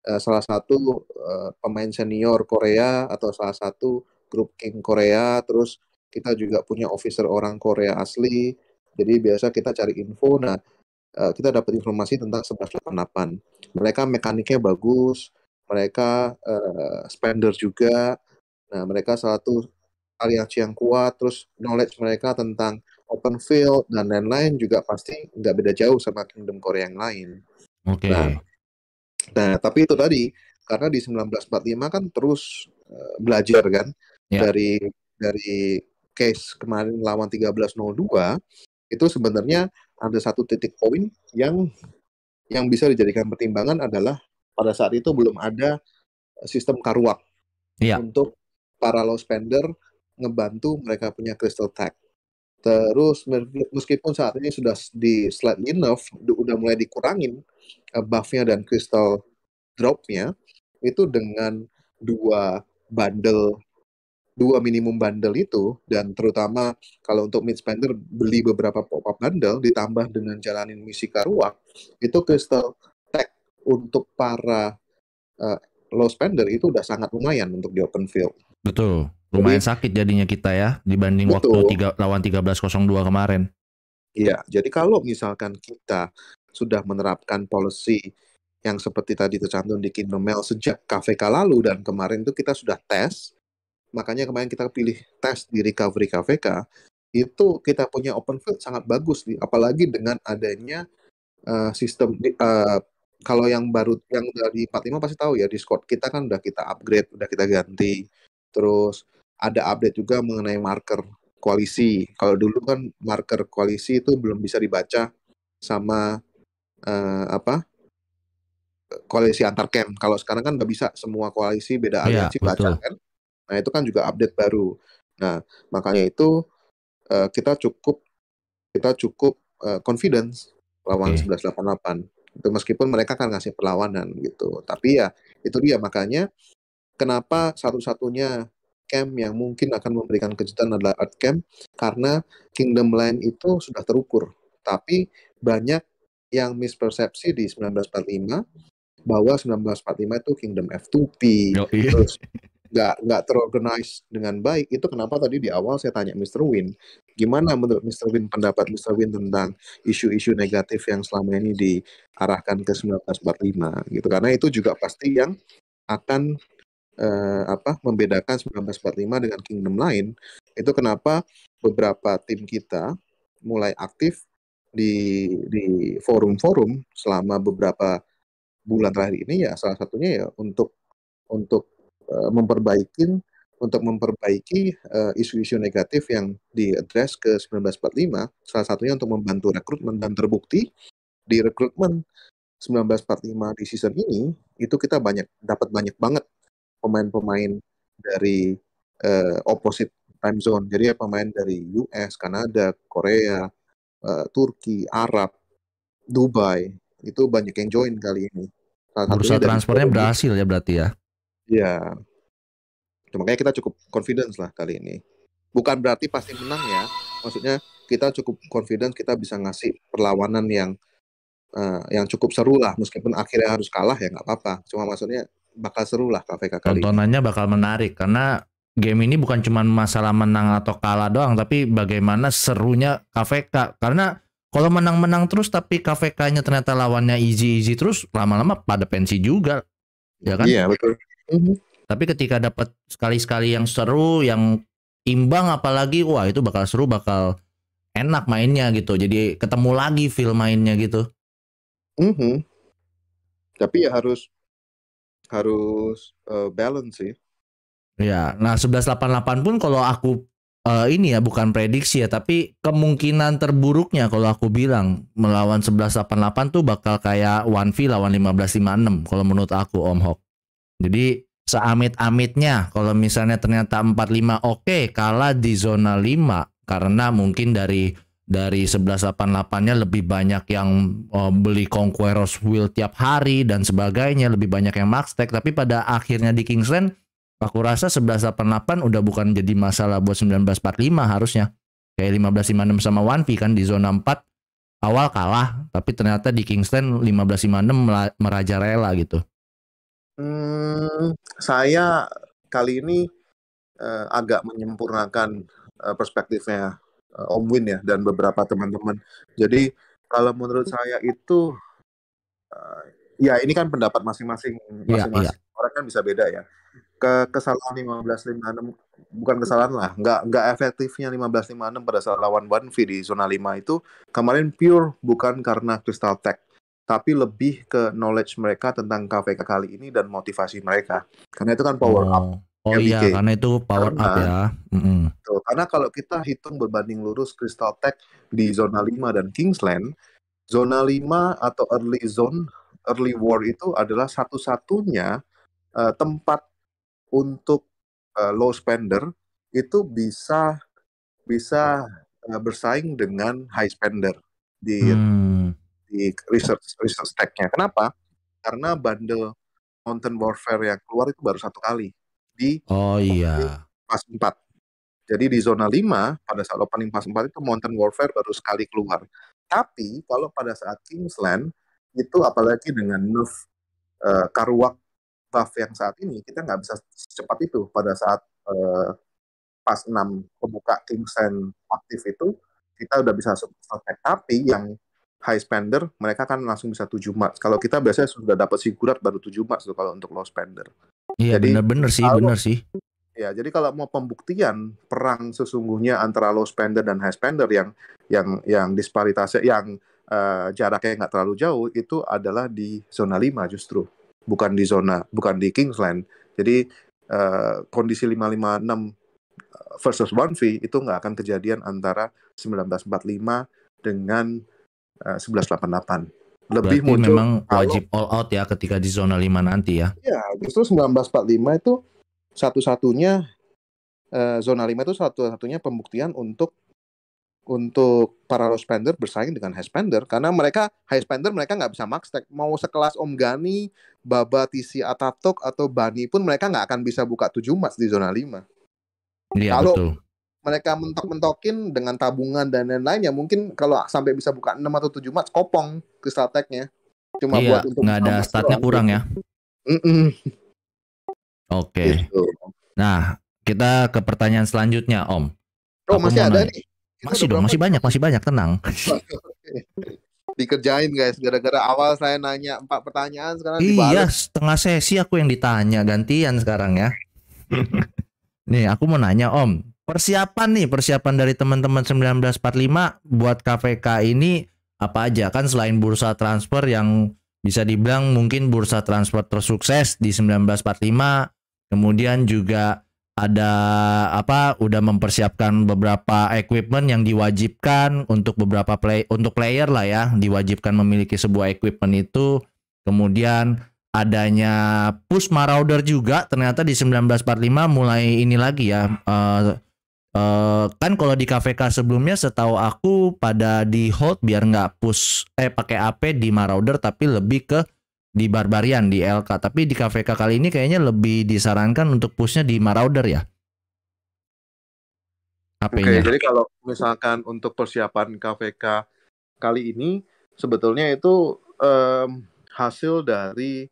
Speaker 2: uh, salah satu uh, pemain senior Korea atau salah satu grup King Korea. Terus kita juga punya officer orang Korea asli. Jadi biasa kita cari info. Nah uh, kita dapat informasi tentang 1188. Mereka mekaniknya bagus mereka uh, spender juga nah mereka salah satu aliansi yang kuat terus knowledge mereka tentang open field dan lain-lain juga pasti nggak beda jauh sama kingdom Korea yang lain oke okay. nah, nah tapi itu tadi karena di 1945 kan terus uh, belajar kan yeah. dari dari case kemarin lawan 1302 itu sebenarnya ada satu titik poin yang yang bisa dijadikan pertimbangan adalah pada saat itu belum ada sistem karuak yeah. untuk para low spender ngebantu mereka punya crystal tag. Terus meskipun saat ini sudah di slightly enough, udah mulai dikurangin eh, buffnya dan crystal dropnya, itu dengan dua bundle, dua minimum bundle itu, dan terutama kalau untuk mid spender beli beberapa pop-up bundle, ditambah dengan jalanin misi karuak, itu crystal untuk para uh, eh, low spender itu udah sangat lumayan untuk di open field.
Speaker 1: Betul. Lumayan jadi, sakit jadinya kita ya dibanding betul. waktu tiga, lawan 1302 kemarin.
Speaker 2: Iya, jadi kalau misalkan kita sudah menerapkan policy yang seperti tadi tercantum di Kingdom Mail sejak KVK lalu dan kemarin itu kita sudah tes. Makanya kemarin kita pilih tes di recovery KVK itu kita punya open field sangat bagus nih apalagi dengan adanya uh, sistem uh, kalau yang baru yang dari 45 pasti tahu ya Discord kita kan udah kita upgrade, udah kita ganti. Terus ada update juga mengenai marker koalisi. Kalau dulu kan marker koalisi itu belum bisa dibaca sama uh, apa? koalisi antar camp. Kalau sekarang kan nggak bisa semua koalisi beda iya, aliansi ya, baca kan. Nah, itu kan juga update baru. Nah, makanya itu uh, kita cukup kita cukup uh, confidence lawan okay. 1188 itu meskipun mereka kan ngasih perlawanan gitu. Tapi ya itu dia makanya kenapa satu-satunya camp yang mungkin akan memberikan kejutan adalah art camp karena Kingdom Land itu sudah terukur. Tapi banyak yang mispersepsi di 1945 bahwa 1945 itu Kingdom F2P. Oh, iya. Terus nggak nggak terorganize dengan baik itu kenapa tadi di awal saya tanya Mr. Win gimana menurut Mr. Win pendapat Mr. Win tentang isu-isu negatif yang selama ini diarahkan ke 1945 gitu karena itu juga pasti yang akan eh, apa membedakan 1945 dengan kingdom lain itu kenapa beberapa tim kita mulai aktif di di forum-forum selama beberapa bulan terakhir ini ya salah satunya ya untuk untuk Eh, memperbaiki untuk memperbaiki eh, isu-isu uh, negatif yang diadres ke 1945, salah satunya untuk membantu rekrutmen dan terbukti di rekrutmen 1945 di season ini itu kita banyak dapat banyak banget pemain-pemain dari uh, opposite time zone. Jadi ya, pemain dari US, Kanada, Korea, uh, Turki, Arab, Dubai itu banyak yang join kali ini. Salah transfernya berhasil ya berarti ya. Iya. Yeah. makanya kita cukup confidence lah kali ini. Bukan berarti pasti menang ya. Maksudnya kita cukup confidence kita bisa ngasih perlawanan yang uh, yang cukup seru lah meskipun akhirnya harus kalah ya nggak apa-apa. Cuma
Speaker 1: maksudnya bakal seru lah KVK kali. Tontonannya bakal menarik karena game ini bukan cuma masalah menang atau kalah doang tapi bagaimana serunya KVK karena kalau menang-menang terus tapi KVK-nya ternyata lawannya easy-easy terus lama-lama pada pensi juga. Ya kan? Iya, betul. -hmm. Tapi ketika dapat sekali-sekali yang seru, yang imbang apalagi, wah itu bakal seru, bakal enak mainnya gitu. Jadi ketemu lagi film mainnya gitu.
Speaker 2: Hmm. Tapi ya harus harus uh, balance sih.
Speaker 1: Ya, nah 1188 pun kalau aku uh, ini ya bukan prediksi ya, tapi kemungkinan terburuknya kalau aku bilang melawan 1188 tuh bakal kayak One V lawan 1556 kalau menurut aku Om Hok. Jadi seamit-amitnya kalau misalnya ternyata 45 oke okay, kalah di zona 5 karena mungkin dari dari 1188-nya lebih banyak yang uh, beli Conqueror's Will tiap hari dan sebagainya, lebih banyak yang tech tapi pada akhirnya di Kingsland aku rasa 1188 udah bukan jadi masalah buat 1945 harusnya. Kayak 1556 sama One P kan di zona 4 awal kalah tapi ternyata di Kingsland 1556 rela gitu. Hmm,
Speaker 2: saya kali ini uh, agak menyempurnakan uh, perspektifnya uh, Om Win ya dan beberapa teman-teman. Jadi kalau menurut hmm. saya itu uh, ya ini kan pendapat masing-masing iya, iya. masing-masing ya, ya. orang kan bisa beda ya. Ke kesalahan 1556 bukan kesalahan lah, nggak nggak efektifnya 1556 pada saat lawan Banfi di zona 5 itu kemarin pure bukan karena Crystal Tech tapi lebih ke knowledge mereka tentang KVK kali ini dan motivasi mereka. Karena itu kan power oh. up. Oh MBK. Oh iya,
Speaker 1: karena itu power karena, up ya. Mm-hmm.
Speaker 2: Tuh, karena kalau kita hitung berbanding lurus Crystal Tech di zona 5 dan Kingsland, zona 5 atau early zone, early war itu adalah satu-satunya uh, tempat untuk uh, low spender itu bisa bisa uh, bersaing dengan high spender di hmm di research research tag-nya. Kenapa? Karena bundle Mountain Warfare yang keluar itu baru satu kali di
Speaker 1: Oh iya. Pas 4.
Speaker 2: Jadi di zona 5 pada saat opening pas 4 itu Mountain Warfare baru sekali keluar. Tapi kalau pada saat Kingsland itu apalagi dengan nerf uh, eh, Karuak buff yang saat ini kita nggak bisa secepat itu pada saat uh, pas 6 pembuka Kingsland aktif itu kita udah bisa selesai. Tapi yang high spender mereka kan langsung bisa 7 mark. Kalau kita biasanya sudah dapat sigurat baru 7 mark tuh kalau untuk low spender.
Speaker 1: Iya benar-benar sih, benar sih.
Speaker 2: Ya, jadi kalau mau pembuktian perang sesungguhnya antara low spender dan high spender yang yang yang disparitasnya yang uh, jaraknya nggak terlalu jauh itu adalah di zona 5 justru, bukan di zona bukan di Kingsland. Jadi uh, kondisi 556 eh, versus 1V itu nggak akan kejadian antara 1945 dengan
Speaker 1: 1188. Eh, Lebih
Speaker 2: Berarti muncul memang
Speaker 1: wajib all out ya ketika di zona 5 nanti ya.
Speaker 2: Ya justru 1945 itu satu-satunya eh, zona 5 itu satu-satunya pembuktian untuk untuk para low spender bersaing dengan high spender karena mereka high spender mereka nggak bisa max stack mau sekelas Om Gani, Baba Tisi Atatok atau Bani pun mereka nggak akan bisa buka 7 emas di zona 5. Iya, kalau betul mereka mentok-mentokin dengan tabungan dan lain-lain ya mungkin kalau sampai bisa buka 6 atau 7 match kopong Crystal tech Cuma iya, buat untuk nggak ada statnya kurang ya. Mm
Speaker 1: -mm. Oke. Okay. Gitu. Nah, kita ke pertanyaan selanjutnya, Om. Oh, masih ada nih. masih dong, masih banyak, masih banyak, tenang.
Speaker 2: Dikerjain guys, gara-gara awal saya nanya empat pertanyaan sekarang dibalik. Iya,
Speaker 1: setengah sesi aku yang ditanya gantian sekarang ya. nih, aku mau nanya Om, persiapan nih persiapan dari teman-teman 1945 buat KPK ini apa aja kan selain bursa transfer yang bisa dibilang mungkin bursa transfer tersukses di 1945 kemudian juga ada apa udah mempersiapkan beberapa equipment yang diwajibkan untuk beberapa play untuk player lah ya diwajibkan memiliki sebuah equipment itu kemudian adanya push marauder juga ternyata di 1945 mulai ini lagi ya uh, Uh, kan kalau di KVK sebelumnya setahu aku pada di hold biar nggak push eh pakai AP di Marauder tapi lebih ke di Barbarian di LK tapi di KVK kali ini kayaknya lebih disarankan untuk pushnya di Marauder ya Oke okay, jadi
Speaker 2: kalau misalkan untuk persiapan KVK kali ini sebetulnya itu um, hasil dari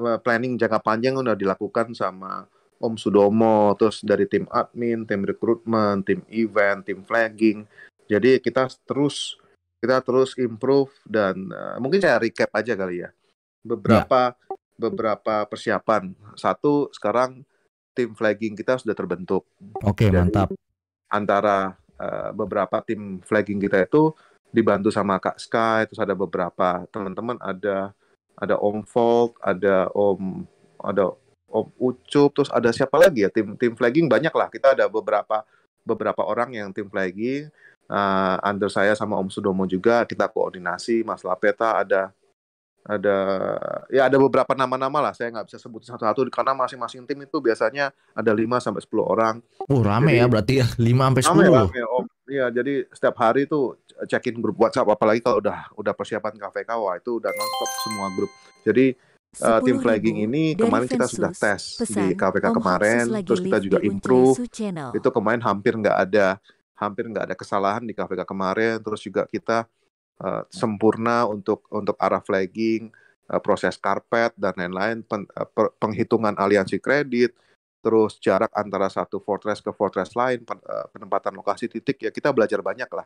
Speaker 2: eh, planning jangka panjang yang udah dilakukan sama Om Sudomo, terus dari tim admin, tim rekrutmen, tim event, tim flagging. Jadi kita terus kita terus improve dan uh, mungkin saya recap aja kali ya. Beberapa ya. beberapa persiapan. Satu sekarang tim flagging kita sudah terbentuk.
Speaker 1: Oke, okay, mantap.
Speaker 2: Antara uh, beberapa tim flagging kita itu dibantu sama Kak Sky, terus ada beberapa teman-teman ada ada Om Volt, ada Om ada Om Ucup, terus ada siapa lagi ya tim tim flagging banyak lah. Kita ada beberapa beberapa orang yang tim flagging uh, under saya sama Om Sudomo juga kita koordinasi Mas Lapeta ada ada ya ada beberapa nama-nama lah saya nggak bisa sebut satu-satu karena masing-masing tim itu biasanya ada 5 sampai sepuluh orang.
Speaker 1: Oh, rame ya jadi, ya berarti ya lima sampai sepuluh. Rame,
Speaker 2: Om. Iya, jadi setiap hari itu cekin grup WhatsApp apalagi kalau udah udah persiapan KVK wah itu udah nonstop semua grup. Jadi uh, tim flagging ini kemarin kita sudah tes di KPK kemarin, terus kita juga improve. Itu kemarin hampir nggak ada, hampir nggak ada kesalahan di KPK kemarin. Terus juga kita uh, sempurna untuk untuk arah flagging, uh, proses karpet dan lain-lain, pen, uh, penghitungan aliansi kredit, terus jarak antara satu fortress ke fortress lain, pen, uh, penempatan lokasi titik. Ya kita belajar banyak lah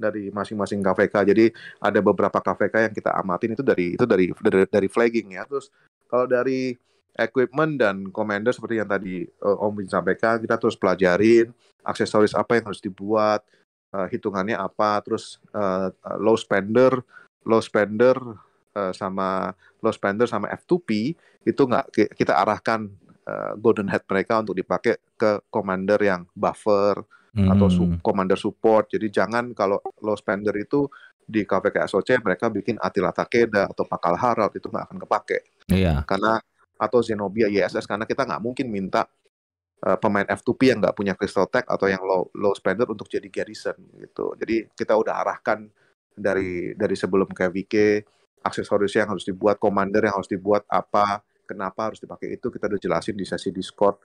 Speaker 2: dari masing-masing KVK. Jadi ada beberapa KVK yang kita amatin itu dari itu dari dari, dari flagging ya. Terus kalau dari equipment dan commander seperti yang tadi uh, Om Bin sampaikan, kita terus pelajarin aksesoris apa yang harus dibuat, uh, hitungannya apa, terus uh, low spender, low spender uh, sama low spender sama F2P itu nggak kita arahkan uh, golden head mereka untuk dipakai ke commander yang buffer hmm. atau su hmm. commander support. Jadi jangan kalau low spender itu di kafe kayak SOC mereka bikin Attila Takeda atau Pakal Harald itu nggak akan kepake. Iya. Karena atau Zenobia YSS karena kita nggak mungkin minta uh, pemain F2P yang nggak punya Crystal Tech atau yang low low spender untuk jadi garrison gitu. Jadi kita udah arahkan dari dari sebelum KVK aksesoris yang harus dibuat, commander yang harus dibuat apa, kenapa harus dipakai itu kita udah jelasin di sesi Discord.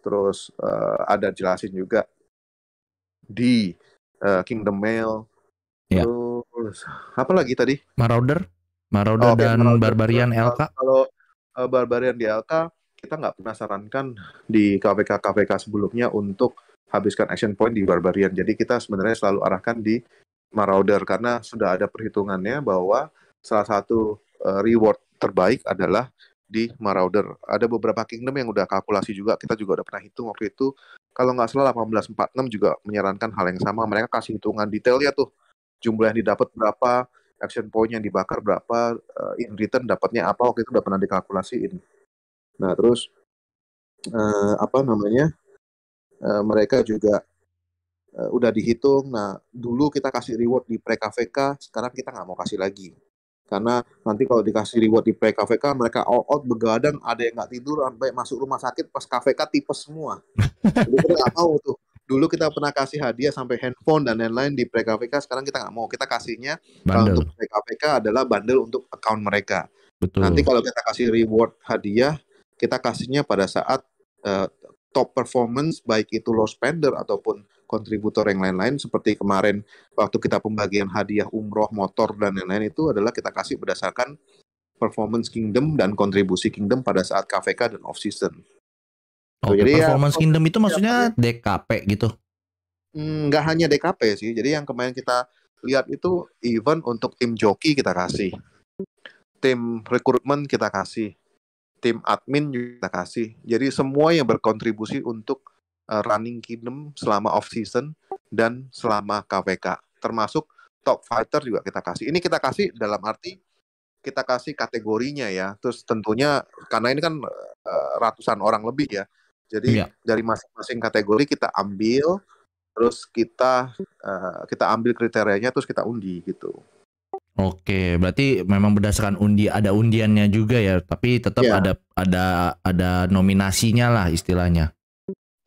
Speaker 2: Terus uh, ada jelasin juga di uh, eh, Kingdom Mail, yeah. terus apa
Speaker 1: lagi tadi? Marauder, Marauder oh, dan Marauder. Barbarian LK.
Speaker 2: Kalau uh, Barbarian di LK kita nggak pernah sarankan di KPK KPK sebelumnya untuk habiskan action point di Barbarian. Jadi kita sebenarnya selalu arahkan di Marauder karena sudah ada perhitungannya bahwa salah satu uh, reward terbaik adalah di Marauder. Ada beberapa kingdom yang udah kalkulasi juga, kita juga udah pernah hitung waktu itu kalau nggak salah 1846 juga menyarankan hal yang sama. Mereka kasih hitungan detailnya tuh jumlah yang didapat berapa, action point yang dibakar berapa, uh, in return dapatnya apa waktu itu udah pernah dikalkulasiin. Nah terus uh, apa namanya? Uh, mereka juga uh, udah dihitung. Nah dulu kita kasih reward di pre KVK, sekarang kita nggak mau kasih lagi karena nanti kalau dikasih reward di PKVK mereka all out begadang ada yang nggak tidur sampai masuk rumah sakit pas KVK tipes semua jadi kita nggak mau tuh dulu kita pernah kasih hadiah sampai handphone dan lain-lain di PKVK sekarang kita nggak mau kita kasihnya kalau untuk PKVK adalah bandel untuk account mereka Betul. nanti kalau kita kasih reward hadiah kita kasihnya pada saat uh, top performance baik itu low spender ataupun kontributor yang lain-lain seperti kemarin waktu kita pembagian hadiah umroh, motor dan lain-lain itu adalah kita kasih berdasarkan performance kingdom dan kontribusi kingdom pada saat KVK dan off season.
Speaker 1: Oh, jadi ya, performance ya, kingdom itu maksudnya DKP gitu.
Speaker 2: Hmm, nggak hanya DKP sih. Jadi yang kemarin kita lihat itu event untuk tim joki kita kasih. Tim rekrutmen kita kasih. Tim admin juga kita kasih. Jadi semua yang berkontribusi untuk uh, running kingdom selama off season dan selama KWK termasuk top fighter juga kita kasih ini kita kasih dalam arti kita kasih kategorinya ya terus tentunya karena ini kan uh, ratusan orang lebih ya jadi ya. dari masing-masing kategori kita ambil terus kita uh, kita ambil kriterianya terus kita undi gitu
Speaker 1: Oke, berarti memang berdasarkan undi ada undiannya juga ya, tapi tetap yeah. ada ada ada nominasinya lah istilahnya.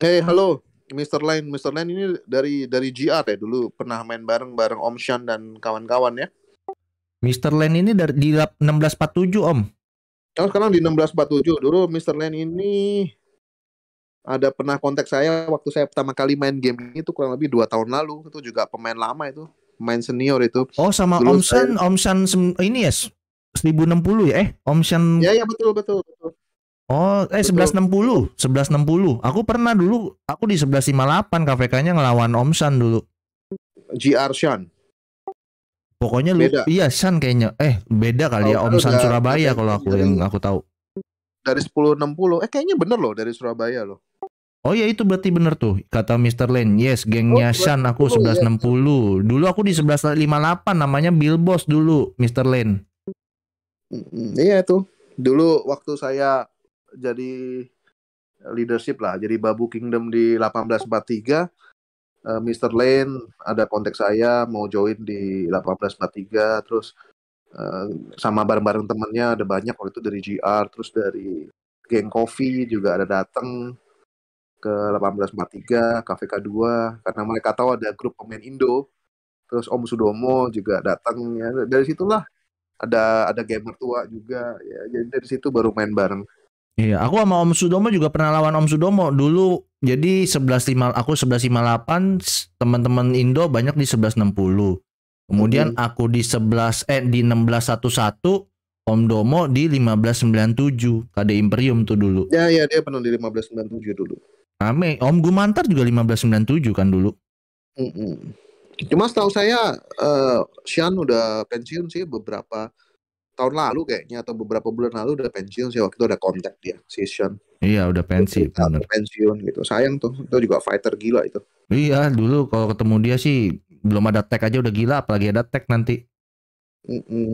Speaker 2: Eh, hey, halo, Mr. Line. Mr. Line ini dari dari GR ya dulu pernah main bareng bareng Om Shan dan kawan-kawan ya.
Speaker 1: Mr. Line ini dari di 1647 Om.
Speaker 2: Kalau oh, sekarang di 1647. Dulu Mr. Line ini ada pernah kontak saya waktu saya pertama kali main game ini itu kurang lebih dua tahun lalu. Itu juga pemain lama itu, pemain senior itu. Oh, sama dulu Om Shan, saya...
Speaker 1: Om Shan ini ya 1060 ya? Eh, Om Shan. Ya, ya betul betul betul. Oh, eh sebelas enam puluh sebelas enam puluh Aku pernah dulu aku di sebelas lima delapan KVK-nya ngelawan Om San dulu.
Speaker 2: GR Shan.
Speaker 1: Pokoknya lu beda. iya San kayaknya. Eh, beda kali oh, ya Om San Surabaya kalau aku dari, yang aku tahu.
Speaker 2: Dari sepuluh enam puluh Eh kayaknya bener loh dari Surabaya loh.
Speaker 1: Oh ya itu berarti bener tuh kata Mr. Lane. Yes, gengnya oh, Shan aku iya. sebelas enam puluh Dulu aku di sebelas lima delapan namanya Bill Boss dulu, Mr. Lane.
Speaker 2: Iya itu. Dulu waktu saya jadi leadership lah, jadi Babu Kingdom di 1843. Uh, Mr. Lane ada konteks saya mau join di 1843 terus uh, sama bareng-bareng temennya ada banyak waktu itu dari GR terus dari Geng Coffee juga ada datang ke 1843 KVK2 karena mereka tahu ada grup pemain Indo terus Om Sudomo juga datang ya dari situlah ada ada gamer tua juga ya jadi dari situ baru main bareng
Speaker 1: Iya, aku sama Om Sudomo juga pernah lawan Om Sudomo dulu. Jadi lima, aku 11.58, teman-teman Indo banyak di 11.60. Kemudian hmm. aku di 11 eh di 16.11 Om Domo di 1597 KD Imperium tuh dulu.
Speaker 2: Ya ya dia pernah di 1597 dulu.
Speaker 1: Rame. Om Gumantar juga 1597 kan dulu.
Speaker 2: Mm -mm. Cuma setahu saya uh, eh, Sian udah pensiun sih beberapa tahun lalu kayaknya atau beberapa bulan lalu udah pensiun sih waktu itu ada kontak dia session iya udah pensiun udah pensiun gitu sayang tuh itu juga fighter gila itu
Speaker 1: iya dulu kalau ketemu dia sih belum ada tag aja udah gila apalagi ada tag nanti mm -mm.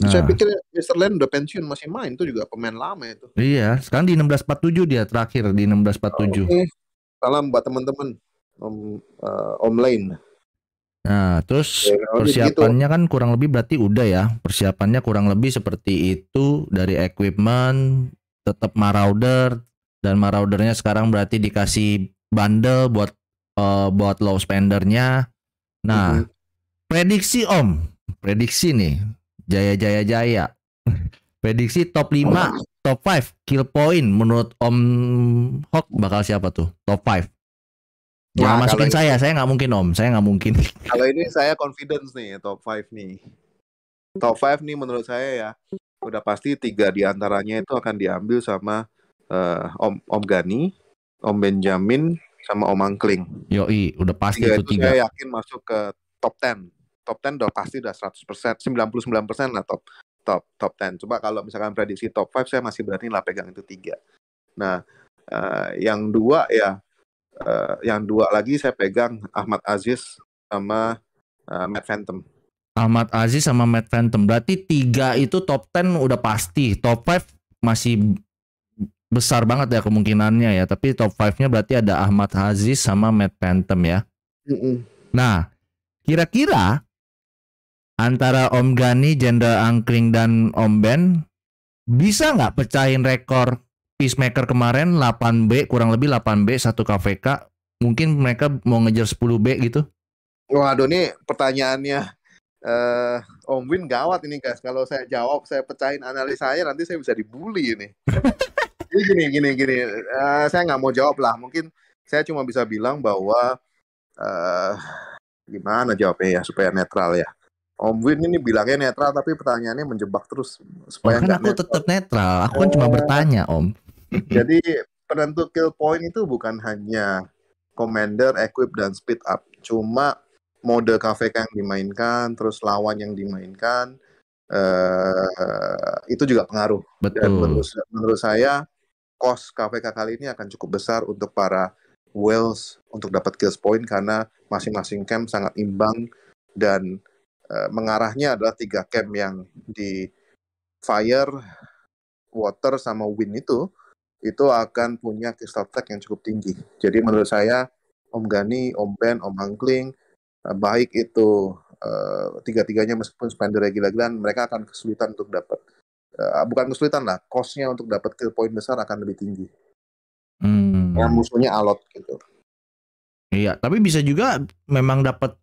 Speaker 1: Nah. Saya pikir
Speaker 2: Mr. Land udah pensiun masih main tuh juga pemain lama itu.
Speaker 1: Iya, sekarang di 1647 dia terakhir di 1647. Oh, okay.
Speaker 2: Salam buat teman-teman Om uh, Om Lane.
Speaker 1: Nah, terus ya, gitu. persiapannya gitu. kan kurang lebih berarti udah ya. Persiapannya kurang lebih seperti itu dari equipment, tetap marauder dan maraudernya sekarang berarti dikasih bundle buat uh, buat low spendernya. Nah, -hmm. prediksi Om, prediksi nih. Jaya jaya jaya. prediksi top 5, oh. top 5 kill point menurut Om Hok bakal siapa tuh? Top 5. Ya, nah, masukin saya, ini, saya nggak mungkin om, saya nggak mungkin.
Speaker 2: Kalau ini saya confidence nih top 5 nih. Top 5 nih menurut saya ya udah pasti tiga diantaranya itu akan diambil sama uh, Om Om Gani, Om Benjamin, sama Om Angkling.
Speaker 1: Yoi, udah pasti tiga itu, tiga. Saya
Speaker 2: yakin masuk ke top 10. Top 10 udah pasti udah 100%, persen lah top top top ten Coba kalau misalkan prediksi top 5 saya masih berani lah pegang itu tiga. Nah, uh, yang dua ya uh, yang dua lagi saya pegang Ahmad Aziz sama uh, Matt Phantom.
Speaker 1: Ahmad Aziz sama Matt Phantom. Berarti tiga itu top 10 udah pasti. Top 5 masih besar banget ya kemungkinannya ya. Tapi top 5-nya berarti ada Ahmad Aziz sama Matt Phantom ya. Mm -mm. Nah, kira-kira antara Om Gani, Jenderal Angkring dan Om Ben bisa nggak pecahin rekor Peacemaker kemarin 8B kurang lebih 8B 1 KVK mungkin mereka mau ngejar 10B gitu
Speaker 2: waduh ini pertanyaannya eh uh, Om Win gawat ini guys kalau saya jawab saya pecahin analis saya nanti saya bisa dibully ini gini gini gini uh, saya nggak mau jawab lah mungkin saya cuma bisa bilang bahwa uh, gimana jawabnya ya supaya netral ya Om Win ini bilangnya netral tapi pertanyaannya menjebak terus supaya oh, kan aku netral.
Speaker 1: tetap netral. Aku kan cuma bertanya, Om. Jadi
Speaker 2: penentu kill point itu bukan hanya commander, equip dan speed up. Cuma mode KVK yang dimainkan, terus lawan yang dimainkan uh, itu juga pengaruh. Betul. Dan menurut, menurut saya cost KVK kali ini akan cukup besar untuk para whales untuk dapat kill point karena masing-masing camp sangat imbang dan uh, mengarahnya adalah tiga camp yang di fire, water sama wind itu itu akan punya crystal tech yang cukup tinggi. Jadi menurut saya Om Gani, Om Ben, Om Angkling, eh, baik itu uh, tiga-tiganya meskipun spender gila-gilaan, mereka akan kesulitan untuk dapat uh, bukan kesulitan lah, costnya untuk dapat kill point besar akan
Speaker 1: lebih tinggi. Hmm. Yang
Speaker 2: musuhnya alot gitu.
Speaker 1: Iya, tapi bisa juga memang dapat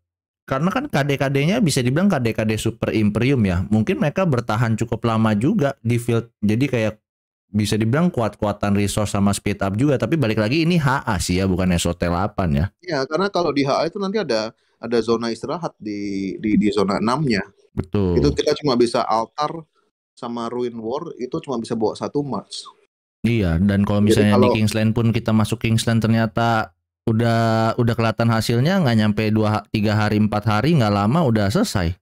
Speaker 1: karena kan KD-KD-nya bisa dibilang KD-KD Super Imperium ya. Mungkin mereka bertahan cukup lama juga di field. Jadi kayak bisa dibilang kuat-kuatan resource sama speed up juga tapi balik lagi ini HA sih ya bukan SOT 8 ya.
Speaker 2: Iya, karena kalau di HA itu nanti ada ada zona istirahat di di di zona 6-nya.
Speaker 1: Betul. Itu
Speaker 2: kita cuma bisa altar sama ruin war itu cuma bisa bawa satu match
Speaker 1: Iya, dan kalau misalnya kalau, di Kingsland pun kita masuk Kingsland ternyata udah udah kelihatan hasilnya nggak nyampe dua tiga hari empat hari nggak lama udah selesai.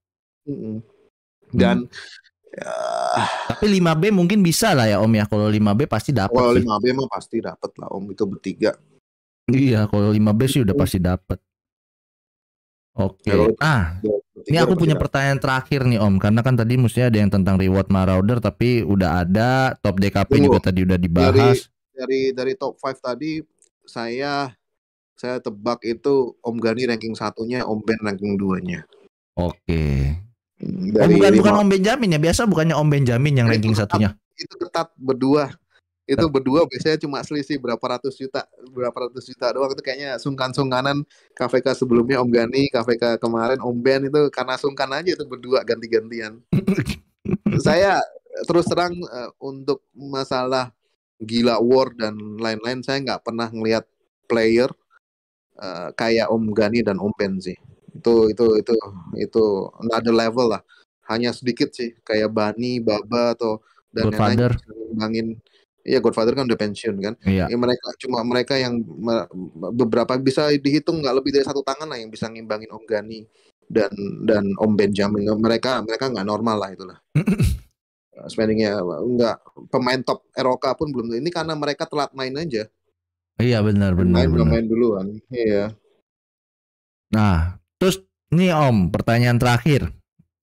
Speaker 1: Hmm. Dan hmm. Tapi 5B mungkin bisa lah ya Om ya. Kalau 5B pasti dapat. Kalau
Speaker 2: 5B mah pasti dapat lah Om itu bertiga.
Speaker 1: Iya, kalau 5B sih udah pasti dapat. Oke. Okay. Ya, ah, ini aku punya pertanyaan terakhir nih Om, karena kan tadi mesti ada yang tentang reward Marauder tapi udah ada, top DKP Tunggu. juga tadi udah dibahas.
Speaker 2: Dari dari, dari top 5 tadi saya saya tebak itu Om Gani ranking satunya, Om Ben ranking duanya
Speaker 1: Oke. Okay. Oh, Dari oh, bukan, lima. bukan Om Benjamin ya biasa bukannya Om Benjamin yang iya, ranking satunya
Speaker 2: itu ketat berdua itu berdua biasanya cuma selisih berapa ratus juta berapa ratus juta doang itu kayaknya sungkan-sungkanan KVK sebelumnya Om Gani KVK kemarin Om Ben itu karena sungkan aja itu berdua ganti-gantian saya terus terang eh, untuk masalah gila war dan lain-lain saya nggak pernah ngelihat player eh, kayak Om Gani dan Om Ben sih itu itu itu itu ada level lah. Hanya sedikit sih kayak Bani, Baba atau dan Godfather. yang lain Iya Godfather kan udah pensiun kan. Iya. Ya, mereka cuma mereka yang beberapa bisa dihitung nggak lebih dari satu tangan lah yang bisa ngimbangin Om Gani dan dan Om Benjamin. Mereka mereka nggak normal lah itulah. Spendingnya nggak pemain top Eropa pun belum. Ini karena mereka telat main aja.
Speaker 1: Iya benar benar. Main benar. main duluan. Iya. Nah Nih Om, pertanyaan terakhir.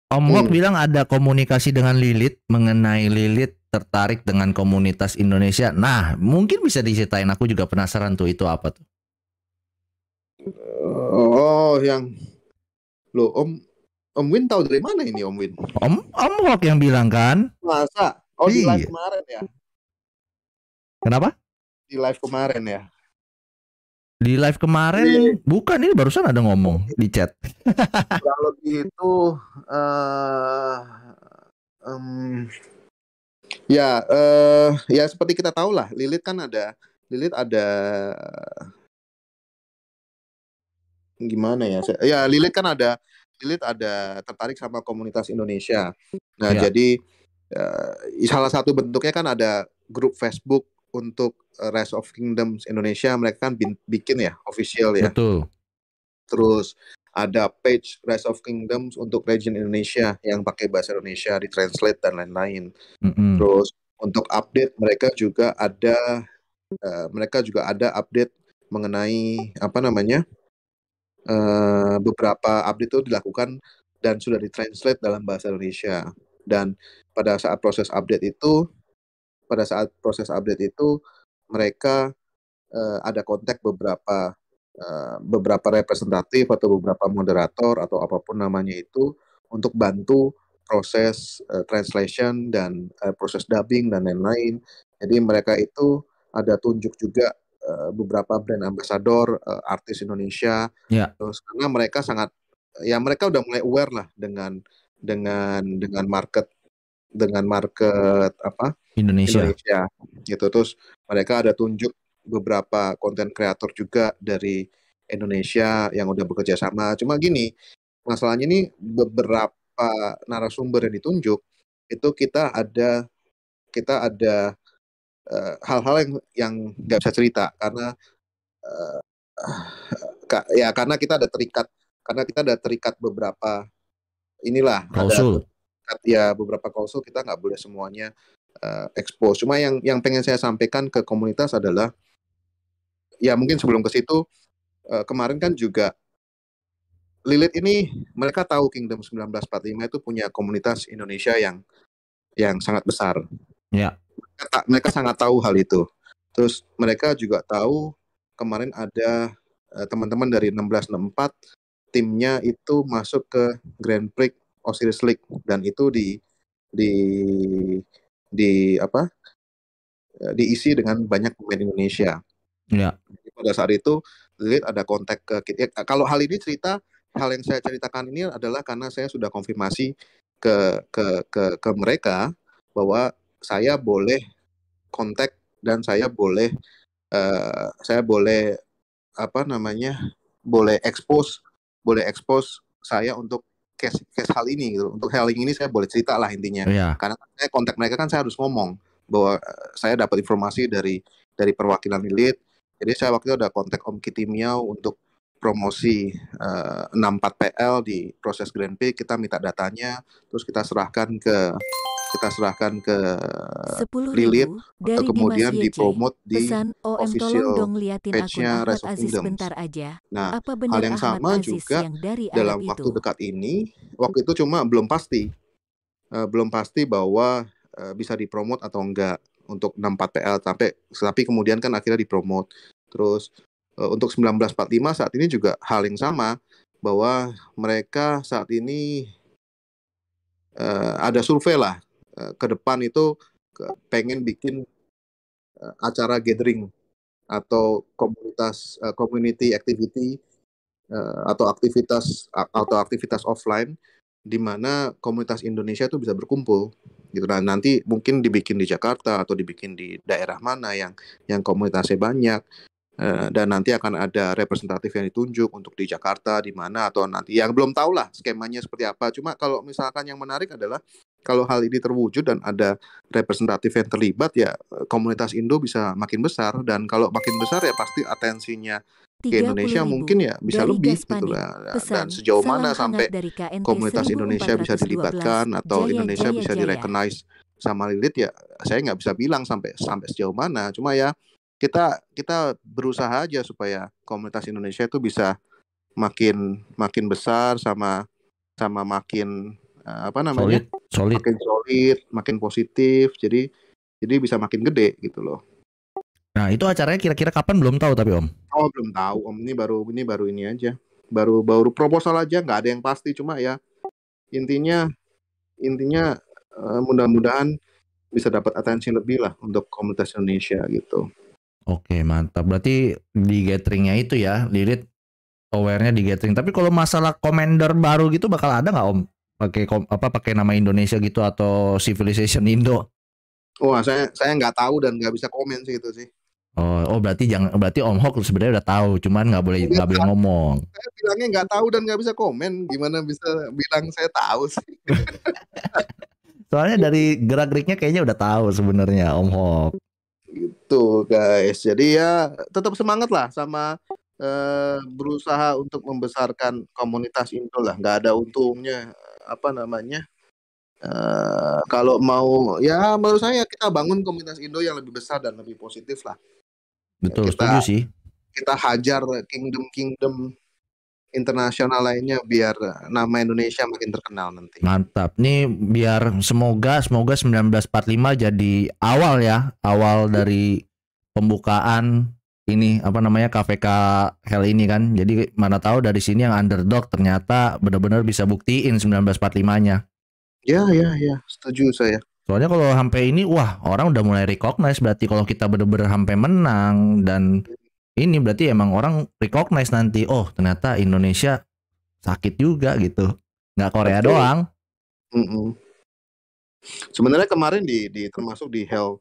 Speaker 1: Om Wok hmm. bilang ada komunikasi dengan Lilith mengenai Lilith tertarik dengan komunitas Indonesia. Nah, mungkin bisa diceritain aku juga penasaran tuh itu apa tuh.
Speaker 2: Oh, yang lo Om Om Win tahu dari mana ini Om Win?
Speaker 1: Om Om Wok yang bilang kan?
Speaker 2: Masa? Oh, di live iya. kemarin ya. Kenapa? Di live kemarin ya.
Speaker 1: Di live kemarin di... Iya. bukan ini barusan ada ngomong di chat.
Speaker 2: Kalau gitu uh, um, ya uh, ya seperti kita tahu lah Lilith kan ada Lilith ada gimana ya? Ya Lilith kan ada Lilith ada tertarik sama komunitas Indonesia. Nah, ya. jadi uh, salah satu bentuknya kan ada grup Facebook untuk eh, Rise of Kingdoms Indonesia mereka kan bikin ya official ya. Betul. Terus ada page Rise of Kingdoms untuk region Indonesia yang pakai bahasa Indonesia ditranslate dan lain-lain. Mm-hmm. Terus untuk update mereka juga ada uh, mereka juga ada update mengenai apa namanya uh, beberapa update itu dilakukan dan sudah ditranslate dalam bahasa Indonesia dan pada saat proses update itu pada saat proses update itu mereka uh, ada kontak beberapa uh, beberapa representatif atau beberapa moderator atau apapun namanya itu untuk bantu proses uh, translation dan uh, proses dubbing dan lain-lain. Jadi mereka itu ada tunjuk juga uh, beberapa brand ambassador uh, artis Indonesia. Yeah. Terus karena mereka sangat ya mereka udah mulai aware lah dengan dengan dengan market dengan market apa
Speaker 1: Indonesia. Indonesia
Speaker 2: gitu terus mereka ada tunjuk beberapa konten kreator juga dari Indonesia yang udah bekerja sama cuma gini masalahnya ini beberapa narasumber yang ditunjuk itu kita ada kita ada eh, hal-hal uh, yang yang nggak bisa cerita karena uh, ya karena kita ada terikat karena kita ada terikat beberapa inilah klausul ya beberapa klausul kita nggak boleh semuanya uh, expose. Cuma yang yang pengen saya sampaikan ke komunitas adalah ya mungkin sebelum ke situ uh, kemarin kan juga Lilith ini mereka tahu Kingdom 1945 itu punya komunitas Indonesia yang yang sangat besar. Ya. Mereka, mereka sangat tahu hal itu. Terus mereka juga tahu kemarin ada teman eh, teman-teman dari 1664 timnya itu masuk ke Grand Prix Osiris League dan itu di di di apa eh, diisi dengan banyak pemain Indonesia. Ya. Jadi pada saat itu lihat ada kontak ke ya, kalau hal ini cerita hal yang saya ceritakan ini adalah karena saya sudah konfirmasi ke ke ke ke mereka bahwa saya boleh kontak dan saya boleh uh, saya boleh apa namanya boleh expose boleh expose saya untuk case case hal ini gitu. Untuk healing ini saya boleh cerita lah intinya. Yeah. Karena saya kontak mereka kan saya harus ngomong bahwa eh, saya dapat informasi dari dari perwakilan elit. Jadi saya waktu itu ada kontak Om Kitty Miao untuk promosi uh, 64 PL di proses Grand Prix kita minta datanya terus kita serahkan ke kita serahkan ke Lilit atau kemudian dipromot di pesan official page-nya Rest of Aziz bentar aja. Nah, Apa benar hal yang Ahmad sama Aziz juga yang dari dalam itu? waktu dekat ini, waktu itu cuma belum pasti, uh, belum pasti bahwa uh, bisa dipromot atau enggak untuk 64 PL sampai tapi kemudian kan akhirnya dipromot. Terus uh, untuk 1945 saat ini juga hal yang sama bahwa mereka saat ini uh, ada survei lah Eh, ke depan itu pengen bikin uh, acara gathering atau komunitas uh, community activity uh, atau aktivitas atau aktivitas offline di mana komunitas Indonesia itu bisa berkumpul gitu nah nanti mungkin dibikin di Jakarta atau dibikin di daerah mana yang yang komunitasnya banyak dan nanti akan ada representatif yang ditunjuk untuk di Jakarta di mana atau nanti yang belum tahu lah skemanya seperti apa cuma kalau misalkan yang menarik adalah kalau hal ini terwujud dan ada representatif yang terlibat ya eh, komunitas Indo bisa makin besar dan kalau makin besar ya pasti atensinya
Speaker 1: ke Indonesia mungkin ya bisa lebih Gaspanik. gitu lah
Speaker 2: dan sejauh mana sampai komunitas Indonesia bisa dilibatkan atau Indonesia jaya, bisa jaya. sama Lilith ya saya nggak bisa bilang sampai sampai sejauh mana cuma ya kita kita berusaha aja supaya komunitas Indonesia itu bisa makin makin besar sama sama makin Eh, apa namanya solid. solid makin solid makin positif jadi jadi bisa makin gede gitu loh
Speaker 1: Nah, itu acaranya kira-kira kapan belum tahu tapi Om.
Speaker 2: Oh, belum tahu Om. Ini baru ini baru ini aja. Baru baru proposal aja, nggak ada yang pasti cuma ya intinya intinya eh, mudah-mudahan bisa dapat atensi lebih lah untuk komunitas Indonesia gitu.
Speaker 1: Oke, mantap. Berarti di gatheringnya itu ya, Lilit awarenya di gathering. Tapi kalau masalah commander baru gitu bakal ada nggak Om? pakai apa pakai nama Indonesia gitu atau Civilization Indo?
Speaker 2: Wah, saya saya nggak tahu dan nggak bisa komen sih itu sih.
Speaker 1: Oh, oh berarti jangan berarti Om Hok sebenarnya udah tahu, cuman nggak boleh nggak boleh ngomong. Saya
Speaker 2: bilangnya nggak tahu dan nggak bisa komen, gimana bisa bilang saya tahu sih?
Speaker 1: Soalnya dari gerak geriknya kayaknya udah tahu sebenarnya Om Hok. Gitu
Speaker 2: guys, jadi ya tetap semangat lah sama uh, berusaha untuk membesarkan komunitas Indo lah, nggak ada untungnya apa namanya uh, kalau mau ya menurut saya kita bangun komunitas Indo yang lebih besar dan lebih positif lah
Speaker 1: betul kita, setuju sih
Speaker 2: kita hajar kingdom kingdom internasional lainnya biar eh, nama Indonesia makin terkenal nanti.
Speaker 1: Mantap. Nih biar semoga semoga 1945 jadi awal ya, awal dari pembukaan ini apa namanya KVK Hell ini kan. Jadi mana tahu dari sini yang underdog ternyata benar-benar bisa buktiin 1945-nya. Ya, ya, ya,
Speaker 2: setuju saya.
Speaker 1: Soalnya kalau sampai ini wah, orang udah mulai recognize berarti kalau kita benar-benar sampai menang dan ini berarti emang orang recognize nanti, oh ternyata Indonesia sakit juga gitu. Nggak Korea Betul. doang.
Speaker 2: Mm -mm. Sebenarnya kemarin di, di termasuk di Hell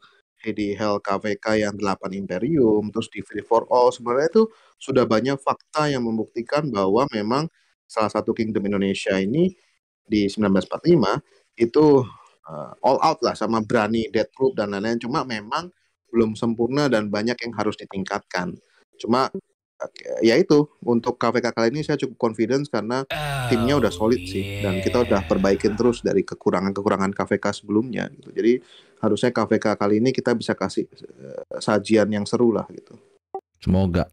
Speaker 2: di Hell KVK yang 8 Imperium, terus di Free for All, sebenarnya itu sudah banyak fakta yang membuktikan bahwa memang salah satu Kingdom Indonesia ini di 1945 itu uh, all out lah sama berani dead Group dan lain-lain. Cuma memang belum sempurna dan banyak yang harus ditingkatkan. Cuma eh, ya itu untuk KVK kali ini saya cukup confidence karena timnya udah solid sih dan kita udah perbaikin terus dari kekurangan-kekurangan KVK sebelumnya gitu. Jadi harusnya KVK kali ini kita bisa kasih eh, sajian yang seru lah gitu.
Speaker 1: Semoga.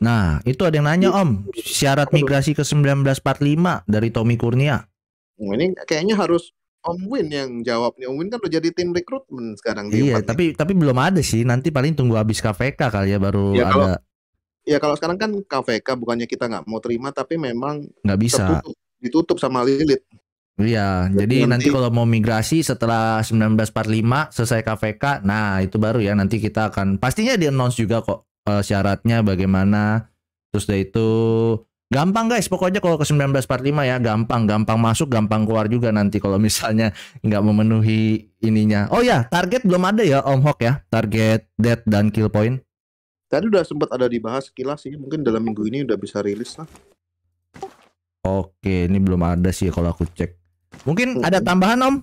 Speaker 1: Nah, itu ada yang nanya Om, syarat migrasi ke 1945 dari Tommy Kurnia. Oh, ini kayaknya harus
Speaker 2: Om Win yang jawabnya. Om Win kan udah jadi tim rekrutmen sekarang. Iya,
Speaker 1: tapi tapi belum ada sih. Nanti paling tunggu habis KVK kali ya baru ya, ada. Kalau,
Speaker 2: ya kalau sekarang kan KVK bukannya kita nggak mau terima, tapi memang
Speaker 1: nggak bisa. Tertutup,
Speaker 2: ditutup sama Lilit.
Speaker 1: Iya, jadi, nanti, nanti kalau mau migrasi setelah 1945 selesai KVK, nah itu baru ya nanti kita akan pastinya di announce juga kok uh, syaratnya bagaimana. Terus dari itu gampang guys, pokoknya kalau ke 1945 ya gampang, gampang masuk, gampang keluar juga nanti kalau misalnya nggak memenuhi ininya. Oh ya, target belum ada ya Om Hok ya, target dead dan kill point.
Speaker 2: Tadi udah sempat ada dibahas sekilas sih, mungkin dalam minggu ini udah bisa rilis lah.
Speaker 1: Oke, ini belum ada sih kalau aku cek. Mungkin hmm. ada tambahan Om?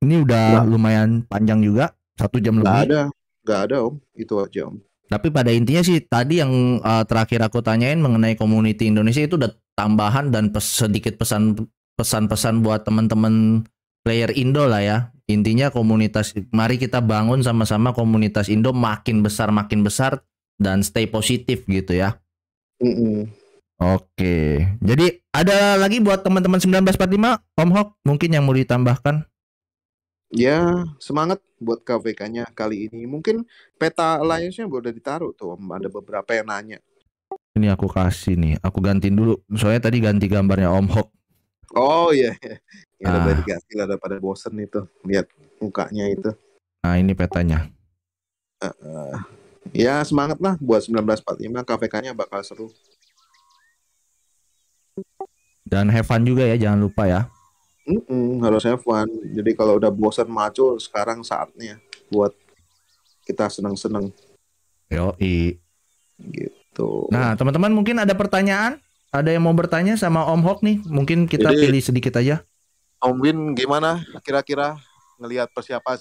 Speaker 1: Ini udah nah. lumayan panjang juga, satu jam lebih. ada, gak ada Om, itu aja Om. Tapi pada intinya sih tadi yang uh, terakhir aku tanyain mengenai community Indonesia itu udah tambahan dan pes sedikit pesan pesan-pesan buat teman-teman player Indo lah ya. Intinya komunitas mari kita bangun sama-sama komunitas Indo makin besar makin besar dan stay positif gitu ya. Mm -mm. Oke. Jadi ada lagi buat teman-teman 1945 Om Hok mungkin yang mau ditambahkan?
Speaker 2: Ya, semangat buat KVK-nya kali ini. Mungkin peta alliance-nya udah ditaruh tuh Om. Ada beberapa yang nanya.
Speaker 1: Ini aku kasih nih. Aku gantiin dulu. Soalnya tadi ganti gambarnya Om Hok.
Speaker 2: Oh iya. iya. Ya udah ah. diganti lah pada bosen itu. Lihat mukanya itu.
Speaker 1: Nah, ini petanya.
Speaker 2: Uh, uh. Ya semangat lah buat 1945 KVK-nya bakal seru.
Speaker 1: Dan have fun juga ya, jangan lupa ya.
Speaker 2: Mm -mm, harus have fun. Jadi kalau udah bosan maco, sekarang saatnya buat kita seneng-seneng.
Speaker 1: Yoi. Gitu. Nah, teman-teman mungkin ada pertanyaan? Ada yang mau bertanya sama Om Hock nih? Mungkin kita Jadi, pilih sedikit aja.
Speaker 2: Om Win gimana kira-kira ngelihat persiapan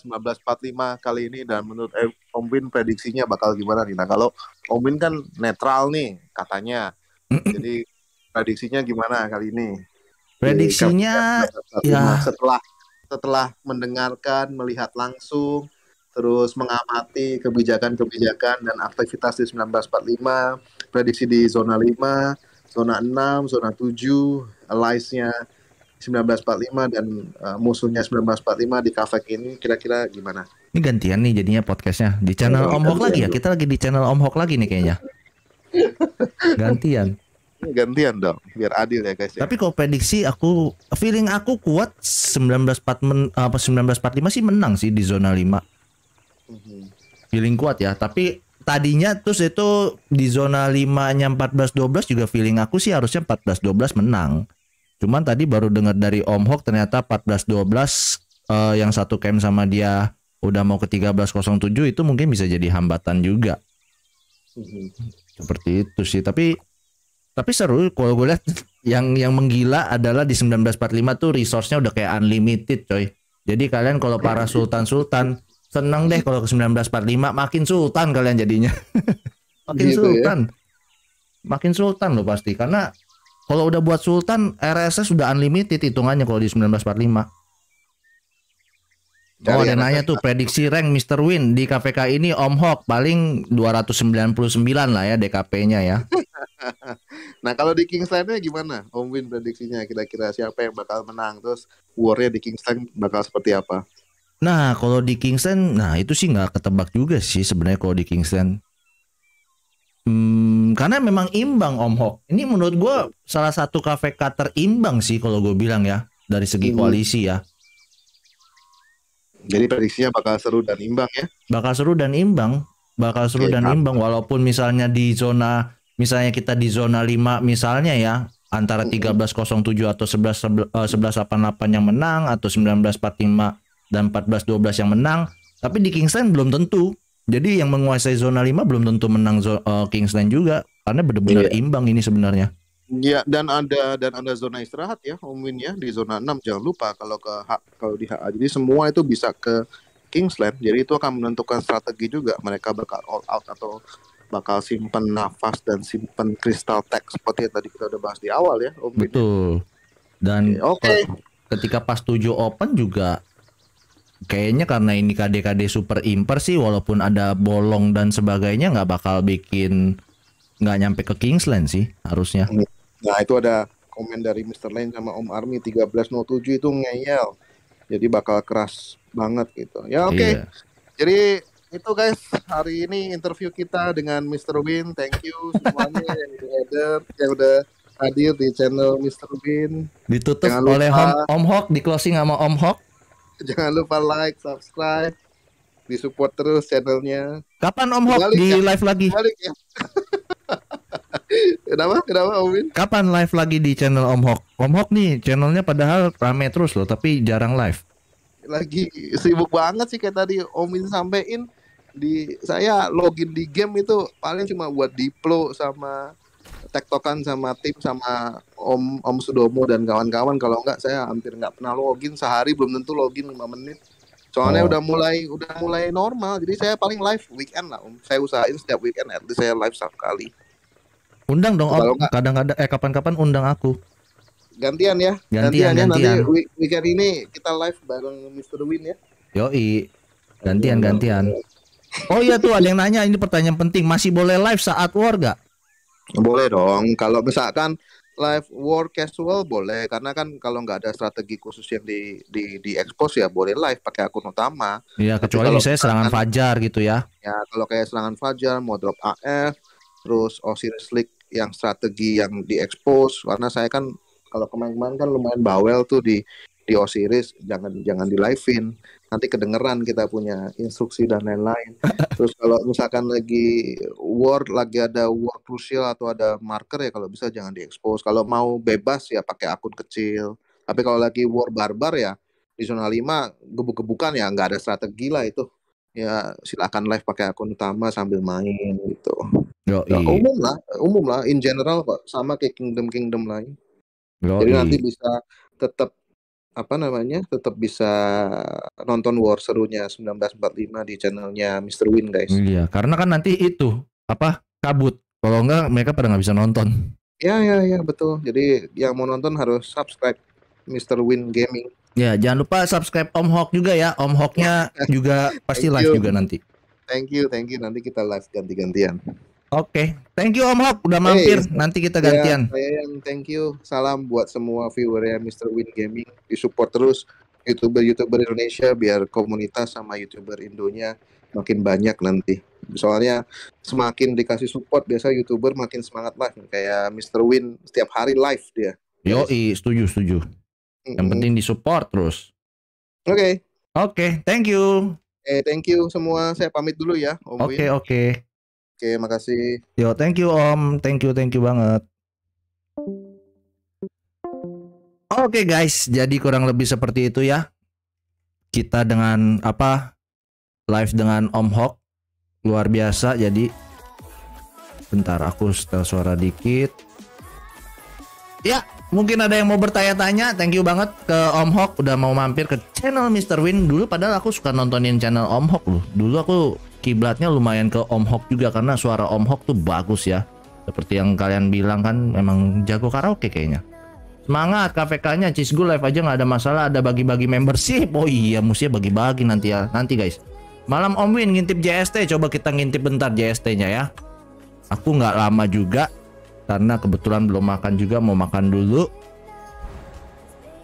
Speaker 2: 1945 kali ini dan menurut eh, Om Win prediksinya bakal gimana nih? Nah kalau Om Win kan netral nih katanya, jadi prediksinya gimana kali ini?
Speaker 1: Prediksinya Jadi, ya
Speaker 2: setelah setelah mendengarkan, melihat langsung, terus mengamati kebijakan-kebijakan dan aktivitas di 1945, prediksi di zona 5, zona 6, zona 7, allies-nya 1945 dan uh, musuhnya 1945 di kafe ini kira-kira gimana?
Speaker 1: Ini gantian nih jadinya podcastnya di channel Om Hok lagi ya. Kita lagi di channel Om Hok lagi nih kayaknya. gantian gantian dong biar adil ya guys ya. Tapi kalau prediksi aku feeling aku kuat 1945 men, apa 1945 sih menang sih di zona 5. Mhm. Feeling kuat ya, tapi tadinya terus itu di zona 5-nya 14-12 juga feeling aku sih harusnya 14-12 menang. Cuman tadi baru dengar dari Om Hok ternyata 14-12 uh, eh, yang satu camp sama dia udah mau ke 13.07 itu mungkin bisa jadi hambatan juga. Mhm. Seperti itu sih, tapi tapi seru kalau gue lihat yang yang menggila adalah di 1945 tuh resource-nya udah kayak unlimited, coy. Jadi kalian kalau para sultan-sultan seneng deh kalau ke 1945 makin sultan kalian jadinya. makin gitu ya. sultan. Ya? Makin sultan loh pasti karena kalau udah buat sultan RSS sudah unlimited hitungannya kalau di 1945. oh, ada nanya tuh prediksi rank Mr. Win di KPK ini Om Hok paling 299 lah ya DKP-nya ya.
Speaker 2: nah kalau di Kingsland-nya gimana Om Win prediksinya kira-kira siapa yang bakal menang terus warnya di Kingsland bakal seperti apa
Speaker 1: Nah kalau di Kingsland nah itu sih nggak ketebak juga sih sebenarnya kalau di Kingsland Hmm, karena memang imbang Om Hok. Ini menurut gue salah satu kafe cutter imbang sih kalau gue bilang ya dari segi hmm. koalisi ya.
Speaker 2: Jadi prediksinya bakal seru dan imbang ya?
Speaker 1: Bakal seru dan imbang, bakal seru okay, dan imbang. Walaupun misalnya di zona misalnya kita di zona 5 misalnya ya antara 1307 atau 11 1188 eh, yang menang atau 1945 dan 1412 yang menang tapi di Kingsland belum tentu jadi yang menguasai zona 5 belum tentu menang uh, Kingsland juga karena benar-benar yeah. imbang ini sebenarnya
Speaker 2: Iya dan ada dan ada zona istirahat ya Win ya di zona 6 jangan lupa kalau ke H, kalau di HA jadi semua itu bisa ke Kingsland jadi itu akan menentukan strategi juga mereka bakal all out atau bakal simpen nafas dan simpen kristal teks seperti yang tadi kita udah bahas
Speaker 1: di awal ya Om ya. betul dan oke okay. ketika pas 7 open juga kayaknya karena ini kd kd super imper sih walaupun ada bolong dan sebagainya nggak bakal bikin nggak nyampe ke Kingsland sih harusnya
Speaker 2: nah itu ada komen dari Mr. Lane sama Om Army 1307 itu ngeyel jadi bakal keras banget gitu ya oke okay. iya. jadi itu guys hari ini interview kita dengan Mr. Win. Thank you semuanya yang hadir yang udah hadir di channel Mr. Win. Ditutup Jangan oleh Om,
Speaker 1: Om Hok di closing sama Om Hock
Speaker 2: Jangan lupa like, subscribe, di support terus channelnya. Kapan Om Hock di ya. live lagi? Balik ya.
Speaker 1: Kenapa? Kenapa Om Win? Kapan live lagi di channel Om Hok? Om Hok nih channelnya padahal rame terus loh, tapi jarang live.
Speaker 2: Lagi sibuk banget sih kayak tadi Om Win sampein di saya login di game itu paling cuma buat diplo sama tektokan sama tim sama om om Sudomo dan kawan-kawan kalau enggak saya hampir enggak pernah login sehari belum tentu login lima menit soalnya oh. udah mulai udah mulai normal jadi saya paling live weekend lah om saya usahain setiap weekend at least saya live satu kali
Speaker 1: undang dong kalau om kadang-kadang eh kapan-kapan undang aku
Speaker 2: gantian ya gantian gantian, gantian. nanti weekend ini kita live bareng Mr. Win ya
Speaker 1: yoi gantian gantian, gantian. Oh iya tuh ada yang nanya ini pertanyaan penting masih boleh live saat war gak? Boleh dong kalau misalkan
Speaker 2: live war casual boleh karena kan kalau nggak ada strategi khusus yang di di di expose ya boleh live pakai akun utama.
Speaker 1: Iya kecuali kalau misalnya serangan kan, fajar gitu ya.
Speaker 2: Ya kalau kayak serangan fajar mau drop AF terus Osiris League yang strategi yang di expose karena saya kan kalau kemarin-kemarin kan lumayan bawel tuh di di Osiris jangan jangan di live-in nanti kedengeran kita punya instruksi dan lain-lain. Terus kalau misalkan lagi word lagi ada word krusial atau ada marker ya kalau bisa jangan diekspos. Kalau mau bebas ya pakai akun kecil. Tapi kalau lagi word barbar ya di zona 5 gebuk-gebukan ya nggak ada strategi lah itu. Ya silakan live pakai akun utama sambil main gitu.
Speaker 1: Ya, iya. umum lah,
Speaker 2: umum lah in general kok sama kayak kingdom kingdom lain. Jadi iya. nanti bisa tetap apa namanya tetap bisa nonton war serunya 1945 di channelnya Mr. Win guys.
Speaker 1: Iya, karena kan nanti itu apa kabut. Kalau enggak mereka pada nggak bisa nonton.
Speaker 2: Iya iya iya betul. Jadi yang mau nonton harus subscribe Mr. Win Gaming.
Speaker 1: Ya, jangan lupa subscribe Om Hock juga ya. Om Hocknya juga pasti live you. juga nanti.
Speaker 2: Thank you, thank you. Nanti kita live ganti-gantian.
Speaker 1: Oke, okay. thank you Om udah mampir. Hey, Nanti kita ya, gantian.
Speaker 2: Ya, saya yang thank you. Salam buat semua viewer ya Mr. Win Gaming. Disupport terus YouTuber-YouTuber Indonesia biar komunitas sama YouTuber Indonya makin banyak nanti. Soalnya semakin dikasih support biasa YouTuber makin semangat lah kayak Mr. Win setiap hari live dia.
Speaker 1: Yo, i, setuju, setuju. Mm-hmm. Yang penting disupport terus.
Speaker 2: Oke. Okay. Oke, okay, thank you. Eh, thank you semua. Saya pamit dulu ya, Om Oke, oke. Oke, makasih.
Speaker 1: Yo, thank you Om. Thank you, thank you banget. Oke okay, guys, jadi kurang lebih seperti itu ya. Kita dengan apa? Live dengan Om Hok. Luar biasa jadi Bentar aku setel suara dikit. Ya, mungkin ada yang mau bertanya-tanya. Thank you banget ke Om Hok udah mau mampir ke channel Mr. Win. Dulu padahal aku suka nontonin channel Om Hok loh. Dulu aku kiblatnya lumayan ke Om Hok juga karena suara Om Hok tuh bagus ya. Seperti yang kalian bilang kan memang jago karaoke kayaknya. Semangat KPK-nya Cisgu live aja nggak ada masalah ada bagi-bagi membership. Oh iya mesti bagi-bagi nanti ya. Nanti guys. Malam Om Win ngintip JST coba kita ngintip bentar JST-nya ya. Aku nggak lama juga karena kebetulan belum makan juga mau makan dulu.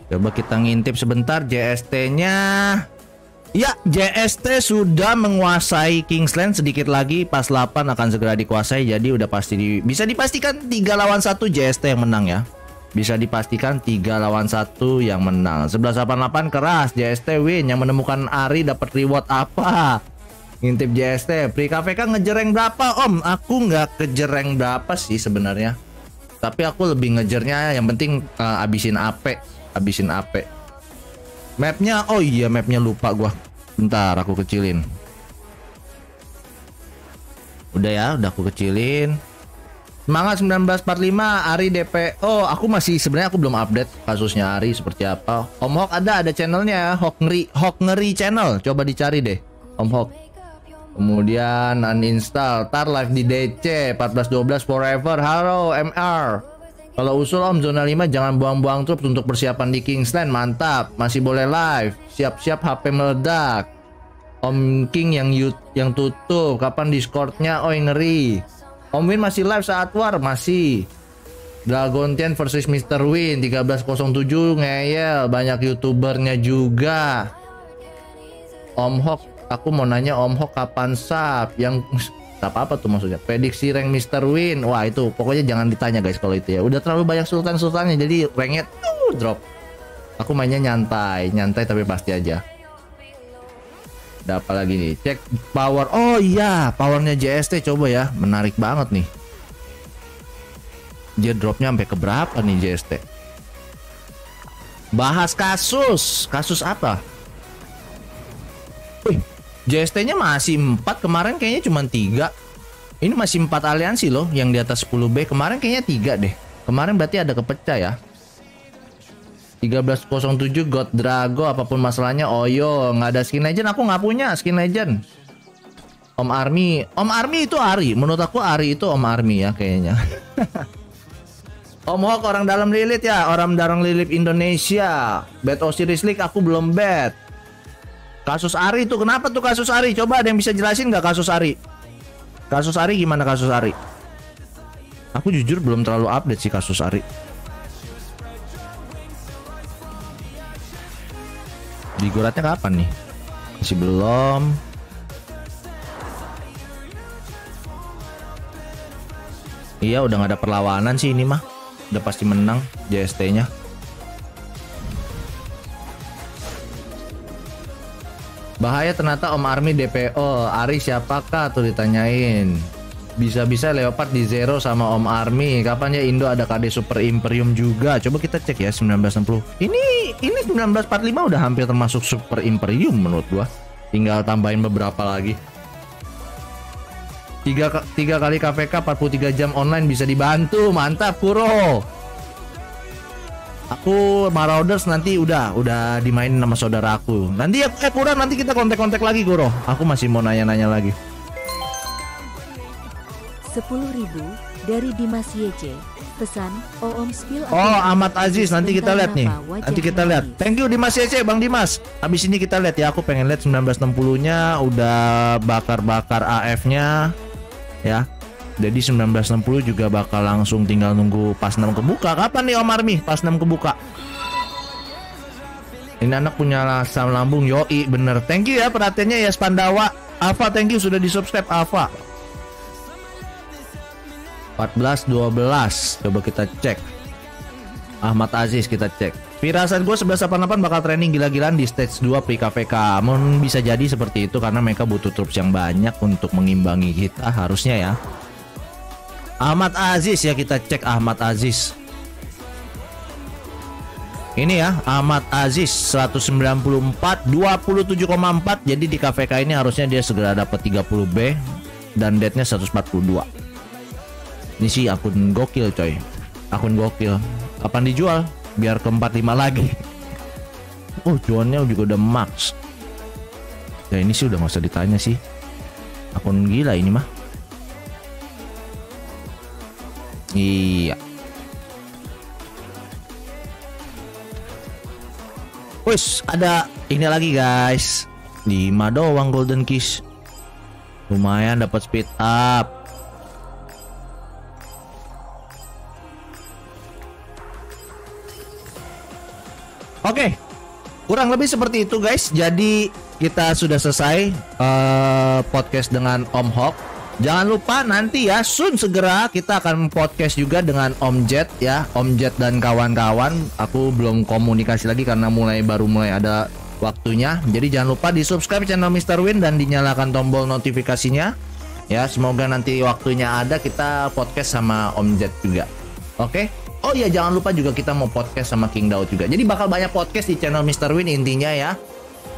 Speaker 1: Coba kita ngintip sebentar JST-nya. Ya, JST sudah menguasai Kingsland sedikit lagi pas 8 akan segera dikuasai jadi udah pasti di, bisa dipastikan 3 lawan 1 JST yang menang ya. Bisa dipastikan 3 lawan 1 yang menang. 1188 keras JST win yang menemukan Ari dapat reward apa? Ngintip JST, Pri KVK ngejereng berapa Om? Aku nggak kejereng berapa sih sebenarnya. Tapi aku lebih ngejernya yang penting uh, eh, abisin AP, abisin AP. Mapnya, oh iya mapnya lupa gua. Bentar aku kecilin. Udah ya, udah aku kecilin. Semangat 1945 Ari DP. Oh, aku masih sebenarnya aku belum update kasusnya Ari seperti apa. Om Hok ada ada channelnya Hok Ngeri Hok Ngeri channel. Coba dicari deh Om Hok. Kemudian uninstall Tar live di DC 1412 forever. Halo MR. Kalau usul Om zona 5 jangan buang-buang troops untuk persiapan di Kingsland. Mantap, masih boleh live. Siap-siap HP meledak. Om King yang yang tutup. Kapan Discordnya? Oi ngeri. Om Win masih live saat war masih. Dragon Tian versus Mr. Win 1307 ngeyel banyak youtubernya juga Om Hok aku mau nanya Om Hok kapan sub yang apa-apa tuh maksudnya. Prediksi rank Mr. Win. Wah, itu pokoknya jangan ditanya guys kalau itu ya. Udah terlalu banyak sultan-sultannya jadi ranknya tuh drop. Aku mainnya nyantai, nyantai tapi pasti aja. Ada apa lagi nih? Cek power. Oh iya, powernya JST coba ya. Menarik banget nih. Dia dropnya sampai ke berapa nih JST? Bahas kasus. Kasus apa? JST-nya masih 4 kemarin kayaknya cuma 3. Ini masih 4 aliansi loh yang di atas 10B. Kemarin kayaknya 3 deh. Kemarin berarti ada kepecah ya. 1307 God Drago apapun masalahnya Oyo oh, nggak ada skin legend aku nggak punya skin legend Om Army Om Army itu Ari menurut aku Ari itu Om Army ya kayaknya Om Hok orang dalam lilit ya orang dalam lilit Indonesia bet Osiris League aku belum bet Kasus Ari itu kenapa tuh kasus Ari? Coba ada yang bisa jelasin nggak kasus Ari? Kasus Ari gimana kasus Ari? Aku jujur belum terlalu update sih kasus Ari. Digoratnya kapan nih? Masih belum. Iya udah nggak ada perlawanan sih ini mah. Udah pasti menang JST-nya. Bahaya ternyata Om Army DPO. Ari siapakah tuh ditanyain. Bisa-bisa Leopard di zero sama Om Army. Kapan ya Indo ada KD Super Imperium juga? Coba kita cek ya 1960. Ini ini 1945 udah hampir termasuk Super Imperium menurut gua. Tinggal tambahin beberapa lagi. Tiga, tiga kali KPK 43 jam online bisa dibantu. Mantap, Kuro aku Marauders nanti udah udah dimain sama saudara aku nanti ya eh kurang nanti kita kontak-kontak lagi Goro aku masih mau nanya-nanya lagi
Speaker 2: Sepuluh ribu dari Dimas YC pesan Oom Spill Oh Ahmad Aziz nanti kita lihat nih nanti
Speaker 1: kita lihat thank you Dimas YC Bang Dimas habis ini kita lihat ya aku pengen lihat 1960 nya udah bakar-bakar AF nya ya jadi 1960 juga bakal langsung tinggal nunggu pas 6 kebuka. Kapan nih Om pas 6 kebuka? Ini anak punya asam lambung yoi bener. Thank you ya perhatiannya ya Spandawa Ava thank you sudah di subscribe Alfa. 14 12 coba kita cek. Ahmad Aziz kita cek. Firasat gue 1188 bakal training gila-gilaan di stage 2 PKVK. Mungkin bisa jadi seperti itu karena mereka butuh troops yang banyak untuk mengimbangi kita harusnya ya. Ahmad Aziz ya kita cek Ahmad Aziz ini ya Ahmad Aziz 194 27,4 jadi di KVK ini harusnya dia segera dapat 30B dan deadnya 142 ini sih akun gokil coy akun gokil kapan dijual biar ke 45 lagi oh cuannya juga udah max ya ini sih udah nggak usah ditanya sih akun gila ini mah Iya. Wes, ada ini lagi guys. 5 doang golden keys. Lumayan dapat speed up. Oke. Okay. Kurang lebih seperti itu guys. Jadi kita sudah selesai uh, podcast dengan Om Hawk Jangan lupa nanti ya, soon segera kita akan podcast juga dengan Om Jet ya, Om Jet dan kawan-kawan. Aku belum komunikasi lagi karena mulai baru mulai ada waktunya. Jadi jangan lupa di subscribe channel Mr. Win dan dinyalakan tombol notifikasinya. Ya, semoga nanti waktunya ada kita podcast sama Om Jet juga. Oke? Okay? Oh iya jangan lupa juga kita mau podcast sama King Daud juga. Jadi bakal banyak podcast di channel Mr. Win intinya ya.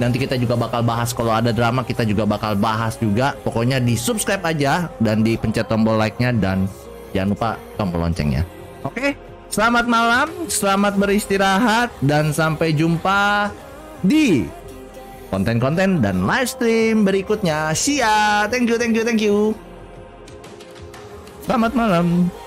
Speaker 1: Nanti kita juga bakal bahas kalau ada drama kita juga bakal bahas juga. Pokoknya di subscribe aja dan di pencet tombol like-nya dan jangan lupa tombol loncengnya. Oke, okay? selamat malam, selamat beristirahat dan sampai jumpa di konten-konten dan live stream berikutnya. See Thank you, thank you, thank you. Selamat malam.